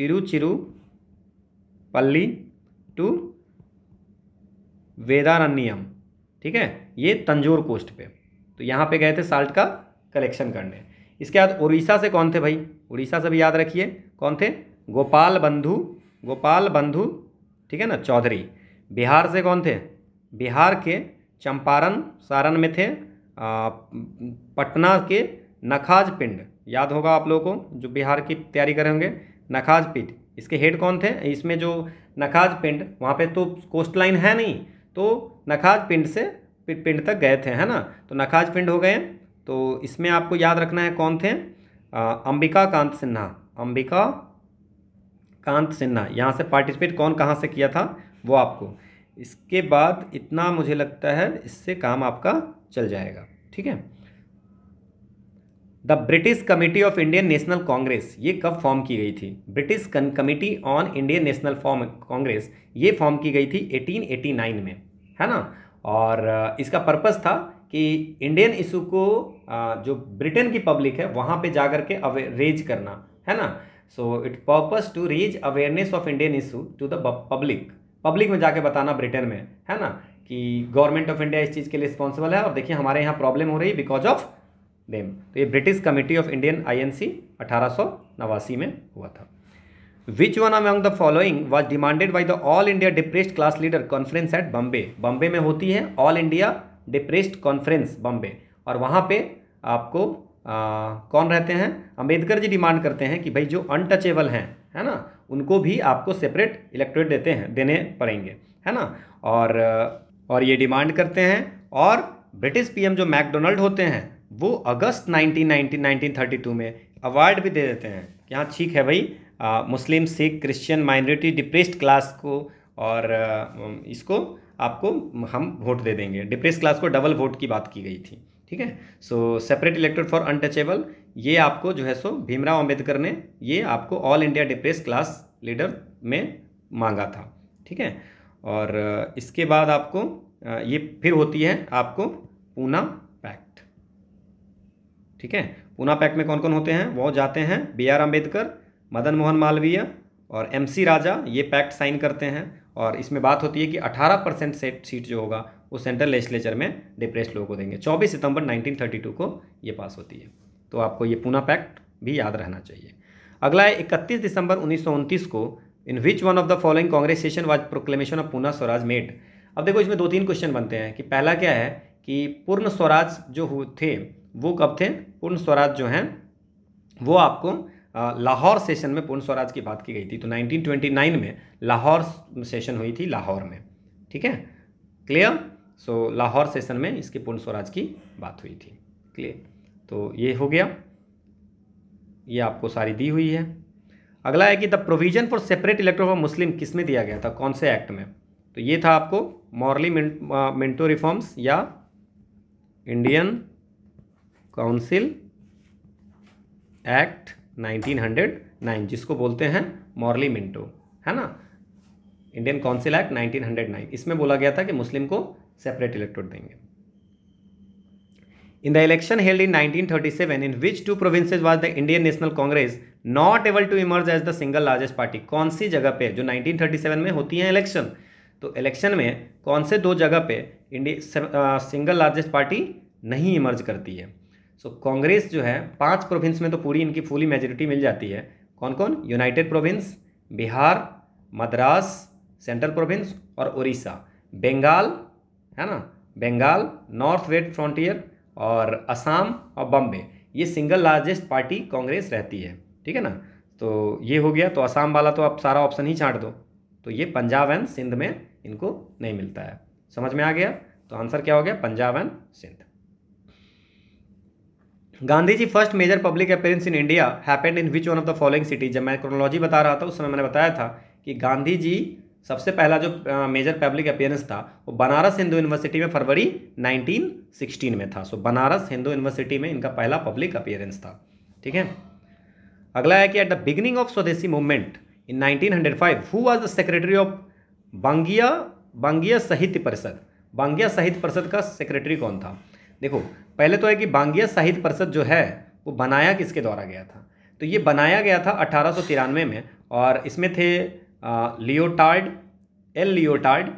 तिरुचिरुपल्ली टू वेदारण्यम ठीक है ये तंजोर कोस्ट पे तो यहाँ पे गए थे साल्ट का कलेक्शन करने इसके बाद उड़ीसा से कौन थे भाई उड़ीसा से भी याद रखिए कौन थे गोपाल बंधु गोपाल बंधु ठीक है ना चौधरी बिहार से कौन थे बिहार के चंपारण सारण में थे पटना के नखाज पिंड याद होगा आप लोगों को जो बिहार की तैयारी करेंगे होंगे नखाज पिंड इसके हेड कौन थे इसमें जो नखाज पिंड वहाँ पे तो कोस्ट लाइन है नहीं तो नखाज पिंड से पिंड तक गए थे है ना तो नखाज पिंड हो गए तो इसमें आपको याद रखना है कौन थे अंबिका कांत सिन्हा अंबिका कांत सिन्हा यहाँ से पार्टिसिपेट कौन कहाँ से किया था वो आपको इसके बाद इतना मुझे लगता है इससे काम आपका चल जाएगा ठीक है the British committee of Indian national Congress ये कब फॉर्म की गई थी British committee on Indian national form Congress ये फॉर्म की गई थी 1889 में है ना और इसका पर्पस था कि इंडियन इशू को जो ब्रिटेन की पब्लिक है वहाँ पे जाकर के रेज करना है ना so it purpose to raise awareness of Indian issue to the public public में जाके बताना ब्रिटेन में है ना कि गवर्नमेंट ऑफ इंडिया इस चीज़ के लिए रिस्पॉन्सिबल है और देखिए हमारे यहाँ प्रॉब्लम हो रही है बिकॉज ऑफ देम तो ये British committee of Indian INC अठारह में हुआ था which one among the following was demanded by the all India depressed class leader conference at Bombay Bombay में होती है all India depressed conference Bombay और वहाँ पे आपको आ, कौन रहते हैं अम्बेडकर जी डिमांड करते हैं कि भाई जो अनटचेबल हैं है ना उनको भी आपको सेपरेट इलेक्ट्रेट देते हैं देने पड़ेंगे है ना और और ये डिमांड करते हैं और ब्रिटिश पीएम जो मैकडोनल्ड होते हैं वो अगस्त 1919 1932 में अवार्ड भी दे देते हैं कि हाँ ठीक है भाई आ, Muslim Sikh Christian minority depressed class को और इसको आपको हम वोट दे देंगे डिप्रेस क्लास को डबल वोट की बात की गई थी ठीक है so separate elected for untouchable ये आपको जो है सो भीमराव अंबेडकर ने ये आपको all India depress class leader में मांगा था ठीक है और इसके बाद आपको ये फिर होती है आपको पूना पैक्ट ठीक है पूना पैक्ट में कौन कौन होते हैं वो जाते हैं बी आर अम्बेडकर मदन मोहन मालवीय और एम सी राजा ये पैक्ट साइन करते हैं और इसमें बात होती है कि 18 परसेंट सेट सीट जो होगा वो सेंट्रल लेजिस्लेचर में डिप्रेस लोगों को देंगे 24 सितंबर 1932 को ये पास होती है तो आपको ये पूना पैक्ट भी याद रहना चाहिए अगला है इकतीस दिसंबर उन्नीस को in which one of the following Congress session was proclamation of Poona Swaraj made अब देखो इसमें दो तीन क्वेश्चन बनते हैं कि पहला क्या है कि पूर्ण स्वराज जो हुए थे वो कब थे पूर्ण स्वराज जो हैं वो आपको लाहौर सेशन में पूर्ण स्वराज की बात की गई थी तो 1929 में लाहौर सेशन हुई थी लाहौर में ठीक है clear so so, Lahore session में इसकी पूर्ण स्वराज की बात हुई थी क्लियर तो ये हो गया ये आपको सारी दी हुई है अगला है कि the provision for separate elector for Muslim किस में दिया गया था कौन से एक्ट में तो ये था आपको मॉरली मिंटो रिफॉर्म्स या इंडियन काउंसिल एक्ट 1909 जिसको बोलते हैं मॉरली मिंटो है ना इंडियन काउंसिल एक्ट 1909 इसमें बोला गया था कि मुस्लिम को सेपरेट इलेक्ट्रोड देंगे In the election held in 1937, in which two provinces was the Indian National Congress not able to emerge as the single largest party? कौन सी जगह पे जो 1937 में होती है इलेक्शन तो इलेक्शन में कौन से दो जगह पे इंडिया सिंगल लार्जेस्ट पार्टी नहीं इमर्ज करती है सो so, कांग्रेस जो है पांच प्रोविंस में तो पूरी इनकी फुली मेजोरिटी मिल जाती है कौन कौन united province Bihar Madras central province और उड़ीसा बंगाल है ना बंगाल नॉर्थ वेस्ट फ्रंटियर और असम और बम्बे ये सिंगल लार्जेस्ट पार्टी कांग्रेस रहती है ठीक है ना तो ये हो गया तो असम वाला तो आप सारा ऑप्शन ही छाँट दो तो ये पंजाब एंड सिंध में इनको नहीं मिलता है समझ में आ गया तो आंसर क्या हो गया Punjab and Sindh Gandhi ji first major public appearance in India happened in which one of the following city जब मैं क्रोनोलॉजी बता रहा था उस समय मैंने बताया था कि गांधी जी सबसे पहला जो मेजर पब्लिक अपियरेंस था वो बनारस हिंदू यूनिवर्सिटी में फरवरी 1916 में था सो बनारस हिंदू यूनिवर्सिटी में इनका पहला पब्लिक अपियरेंस था ठीक है अगला है कि at the beginning of Swadeshi movement in 1905 who was the secretary of Bangiya Bangiya Sahitya Parishad Bangia साहित्य परिषद का सेक्रेटरी कौन था देखो पहले तो है कि बांगिया साहित्य परिषद जो है वो बनाया किसके द्वारा गया था तो ये बनाया गया था अठारह में और इसमें थे लियोटार्ड एल लियोटार्ड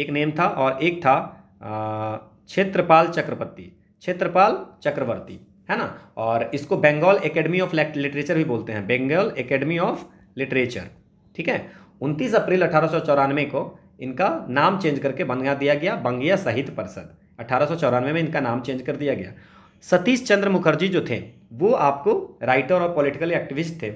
एक नेम था और एक था क्षेत्रपाल चक्रवर्ती क्षेत्रपाल चक्रवर्ती है ना और इसको बंगाल एकेडमी ऑफ लिटरेचर भी बोलते हैं बंगाल एकेडमी ऑफ लिटरेचर ठीक है उनतीस अप्रैल अठारह को इनका नाम चेंज करके बंगा दिया गया बंगिया साहित्य परिषद अठारह में इनका नाम चेंज कर दिया गया सतीश चंद्र मुखर्जी जो थे वो आपको राइटर और पॉलिटिकल एक्टिविस्ट थे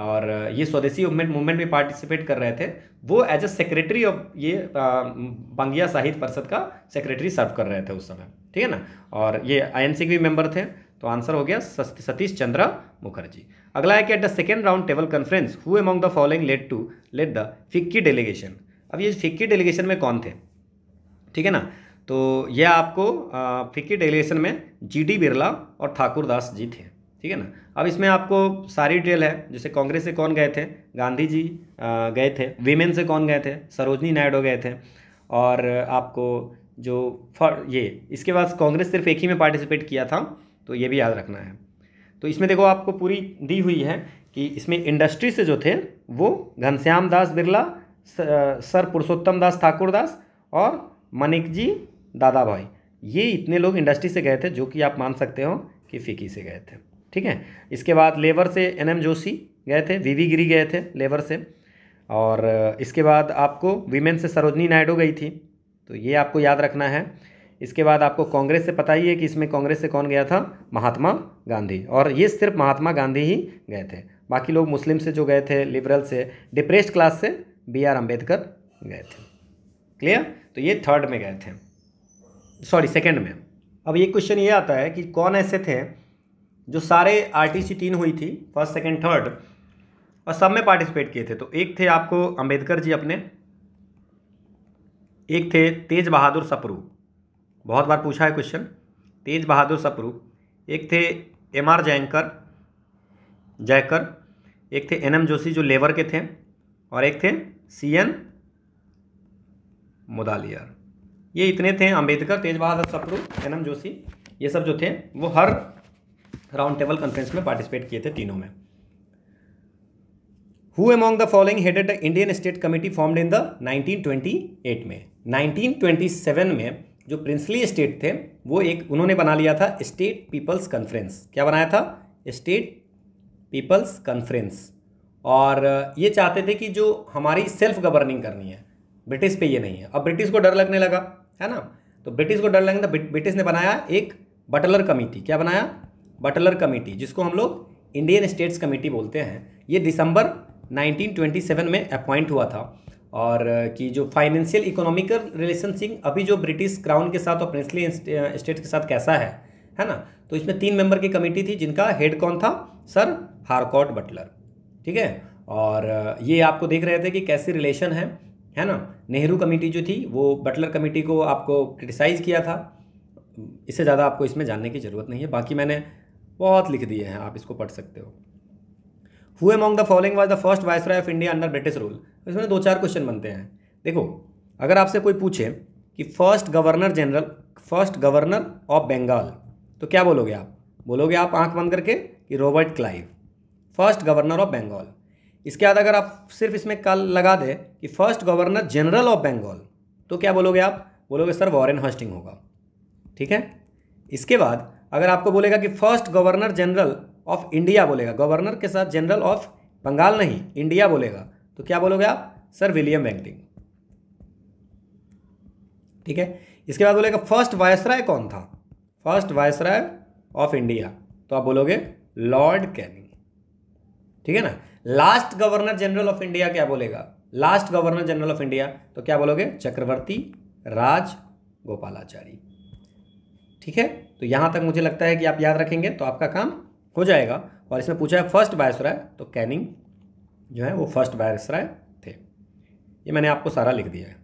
और ये स्वदेशी मूवमेंट में पार्टिसिपेट कर रहे थे वो एज अ सेक्रेटरी ऑफ ये बंगिया साहित्य परिषद का सेक्रेटरी सर्व कर रहे थे उस समय ठीक है ना और ये आई के भी मेंबर थे तो आंसर हो गया सतीश चंद्रा मुखर्जी अगला है कि at the second round table conference who among the following led to led the FICCI delegation अब ये फिक्की डेलीगेशन में कौन थे ठीक है ना तो यह आपको फिक्की डेलीगेशन में जी डी बिरला और ठाकुर दास जी थे ठीक है ना अब इसमें आपको सारी डिटेल है जैसे कांग्रेस से कौन गए थे गांधी जी गए थे वीमेन से कौन गए थे सरोजनी नायडू गए थे और आपको जो फॉर ये इसके बाद कांग्रेस सिर्फ एक ही में पार्टिसिपेट किया था तो ये भी याद रखना है तो इसमें देखो आपको पूरी दी हुई है कि इसमें इंडस्ट्री से जो थे वो घनश्याम दास बिरला सर पुरुषोत्तम दास ठाकुर दास और मनिक जी दादा भाई ये इतने लोग इंडस्ट्री से गए थे जो कि आप मान सकते हो कि फिकी से गए थे ठीक है इसके बाद लेबर से एन एम जोशी गए थे वी गिरी गए थे लेबर से और इसके बाद आपको वीमेन से सरोजनी नायडू गई थी तो ये आपको याद रखना है इसके बाद आपको कांग्रेस से पता ही है कि इसमें कांग्रेस से कौन गया था महात्मा गांधी और ये सिर्फ महात्मा गांधी ही गए थे बाकी लोग मुस्लिम से जो गए थे लिबरल से डिप्रेस्ड क्लास से बी आर अम्बेडकर गए थे क्लियर तो ये थर्ड में गए थे सॉरी सेकेंड में अब ये क्वेश्चन ये आता है कि कौन ऐसे थे जो सारे आर तीन हुई थी फर्स्ट सेकेंड थर्ड और सब में पार्टिसिपेट किए थे तो एक थे आपको अंबेडकर जी अपने एक थे तेज बहादुर सपरू बहुत बार पूछा है क्वेश्चन तेज बहादुर सपरू एक थे एम आर जयंकर जयकर एक थे एन एम जोशी जो लेबर के थे और एक थे सी एन मुदालियर ये इतने थे अंबेडकर तेज बहादुर सपरू एन एम जोशी ये सब जो थे वो हर राउंड टेबल कॉन्फ्रेंस में पार्टिसिपेट किए थे तीनों में who among the following headed the Indian state committee form in the 1928 में 1927 में जो प्रिंसली स्टेट थे वो एक उन्होंने बना लिया था स्टेट पीपल्स कॉन्फ्रेंस क्या बनाया था स्टेट पीपल्स कॉन्फ्रेंस और ये चाहते थे कि जो हमारी सेल्फ गवर्निंग करनी है ब्रिटिश पे ये नहीं है अब ब्रिटिश को डर लगने लगा है ना तो ब्रिटिश को डर लगने ब्रिटिश ने बनाया एक बटलर कमेटी क्या बनाया बटलर कमेटी जिसको हम लोग इंडियन स्टेट्स कमेटी बोलते हैं ये दिसंबर 1927 में अपॉइंट हुआ था और कि जो फाइनेंशियल इकोनॉमिकल रिलेशनशिप अभी जो ब्रिटिश क्राउन के साथ और प्रिंसली स्टेट्स के साथ कैसा है है ना तो इसमें तीन मेंबर की कमेटी थी जिनका हेड कौन था सर हारकॉट बटलर ठीक है और ये आपको देख रहे थे कि कैसी रिलेशन है है ना नेहरू कमेटी जो थी वो बटलर कमेटी को आपको क्रिटिसाइज़ किया था इससे ज़्यादा आपको इसमें जानने की ज़रूरत नहीं है बाकी मैंने बहुत लिख दिए हैं आप इसको पढ़ सकते हो हुए among the following was the first viceroy of India under British rule इसमें दो चार क्वेश्चन बनते हैं देखो अगर आपसे कोई पूछे कि first governor general first governor of Bengal तो क्या बोलोगे आप बोलोगे आप आंख बंद करके कि Robert Clive first governor of Bengal इसके बाद अगर आप सिर्फ इसमें कल लगा दें कि first governor general of Bengal तो क्या बोलोगे आप बोलोगे सर वॉरेन हॉस्टिंग होगा ठीक है इसके बाद अगर आपको बोलेगा कि first governor general of India बोलेगा गवर्नर के साथ जनरल ऑफ बंगाल नहीं इंडिया बोलेगा तो क्या बोलोगे आप सर विलियम बैंटिंग ठीक है इसके बाद बोलेगा फर्स्ट वायसराय कौन था फर्स्ट वायसराय ऑफ इंडिया तो आप बोलोगे लॉर्ड कैनिंग ठीक है ना last governor general of India क्या बोलेगा last governor general of India तो क्या बोलोगे चक्रवर्ती राज गोपालाचारी ठीक है तो यहाँ तक मुझे लगता है कि आप याद रखेंगे तो आपका काम हो जाएगा और इसमें पूछा है फर्स्ट वायसराय तो कैनिंग जो है वो फर्स्ट वायसराय थे ये मैंने आपको सारा लिख दिया है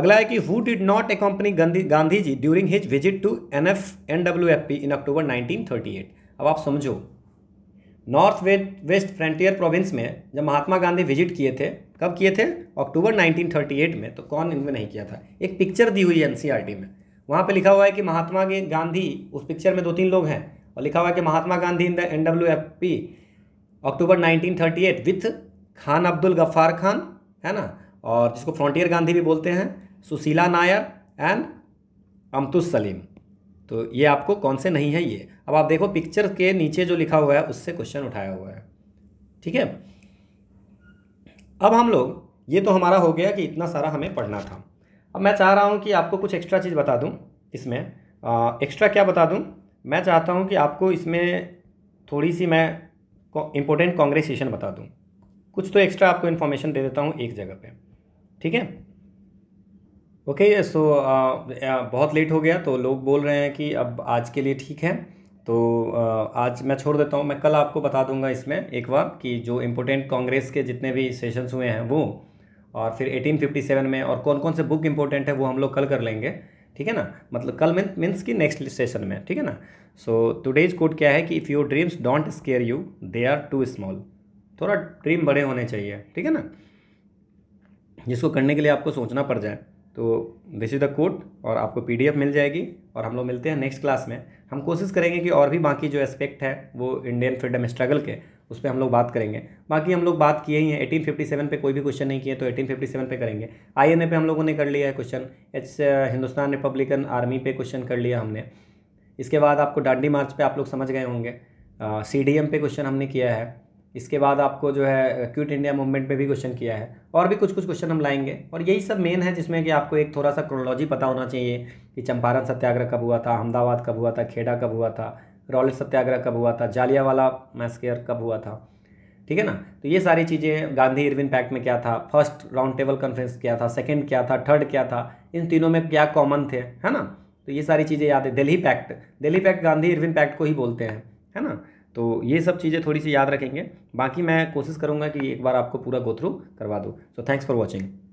अगला है कि who did not a Gandhi Gandhi ji during his visit to N F N W F P in October eight अब आप समझो नॉर्थ वेस्ट फ्रंटियर प्रोविंस में जब महात्मा गांधी विजिट किए थे कब किए थे अक्टूबर 1938 में तो कौन इनमें नहीं किया था एक पिक्चर दी हुई एनसीईआरटी में वहाँ पे लिखा हुआ है कि महात्मा गांधी उस पिक्चर में दो तीन लोग हैं और लिखा हुआ है कि Mahatma Gandhi in the N W F P October nineteen thirty eight with Khan Abdul Ghaffar Khan है ना और जिसको फ्रंटियर गांधी भी बोलते हैं सुशीला नायर एंड अमतुस सलीम तो ये आपको कौन से नहीं है ये अब आप देखो पिक्चर के नीचे जो लिखा हुआ है उससे क्वेश्चन उठाया हुआ है ठीक है अब हम लोग ये तो हमारा हो गया कि इतना सारा हमें पढ़ना था अब मैं चाह रहा हूँ कि आपको कुछ एक्स्ट्रा चीज़ बता दूँ इसमें एक्स्ट्रा क्या बता दूँ मैं चाहता हूँ कि आपको इसमें थोड़ी सी मैं इम्पोर्टेंट कांग्रेसेशन बता दूँ कुछ तो एक्स्ट्रा आपको इन्फॉर्मेशन दे देता हूँ एक जगह पे ठीक है ओके सो बहुत लेट हो गया तो लोग बोल रहे हैं कि अब आज के लिए ठीक है तो आज मैं छोड़ देता हूँ मैं कल आपको बता दूंगा इसमें एक बार कि जो इम्पोर्टेंट कांग्रेस के जितने भी सेशंस हुए हैं वो और फिर 1857 में और कौन कौन से बुक इंपॉर्टेंट है वो हम लोग कल कर लेंगे ठीक है ना मतलब कल मीन्स कि नेक्स्ट सेशन में ठीक है ना सो टुडेज कोड क्या है कि if your dreams don't scare you they are too small थोड़ा ड्रीम बड़े होने चाहिए ठीक है ना जिसको करने के लिए आपको सोचना पड़ जाए तो दिस इज़ द कोड और आपको पी मिल जाएगी और हम लोग मिलते हैं नेक्स्ट क्लास में हम कोशिश करेंगे कि और भी बाकी जो एस्पेक्ट है वो इंडियन फ्रीडम स्ट्रगल के उस पर हम लोग बात करेंगे बाकी हम लोग बात किए ही हैं सेवन पर कोई भी क्वेश्चन नहीं किए तो एटीन फिफ्टी सेवन पे करेंगे आई एन ए पे हम लोगों ने कर लिया है question H Hindustan Republican Army पे क्वेश्चन कर लिया हमने इसके बाद आपको डांडी मार्च पे आप लोग समझ गए होंगे सी डी एम पे क्वेश्चन हमने किया है इसके बाद आपको जो है क्यूट इंडिया मूवमेंट पे भी क्वेश्चन किया है और भी कुछ कुछ क्वेश्चन हम लाएंगे और यही सब मेन है जिसमें कि आपको एक थोड़ा सा क्रोनोलॉजी पता होना चाहिए कि चंपारण सत्याग्रह कब हुआ था अहमदाबाद कब हुआ था खेड़ा कब हुआ था रॉलेट सत्याग्रह कब हुआ था जालियावाला मैस्केयर कब हुआ था ठीक है ना तो ये सारी चीज़ें गांधी इरविन पैक्ट में क्या था फर्स्ट राउंड टेबल कॉन्फ्रेंस क्या था सेकंड क्या था थर्ड क्या था इन तीनों में क्या कॉमन थे है ना तो ये सारी चीज़ें याद है Delhi pact Delhi pact Gandhi Irwin pact को ही बोलते हैं है ना तो ये सब चीज़ें थोड़ी सी याद रखेंगे बाकी मैं कोशिश करूँगा कि एक बार आपको पूरा गो थ्रू करवा दूँ सो थैंक्स फॉर वॉचिंग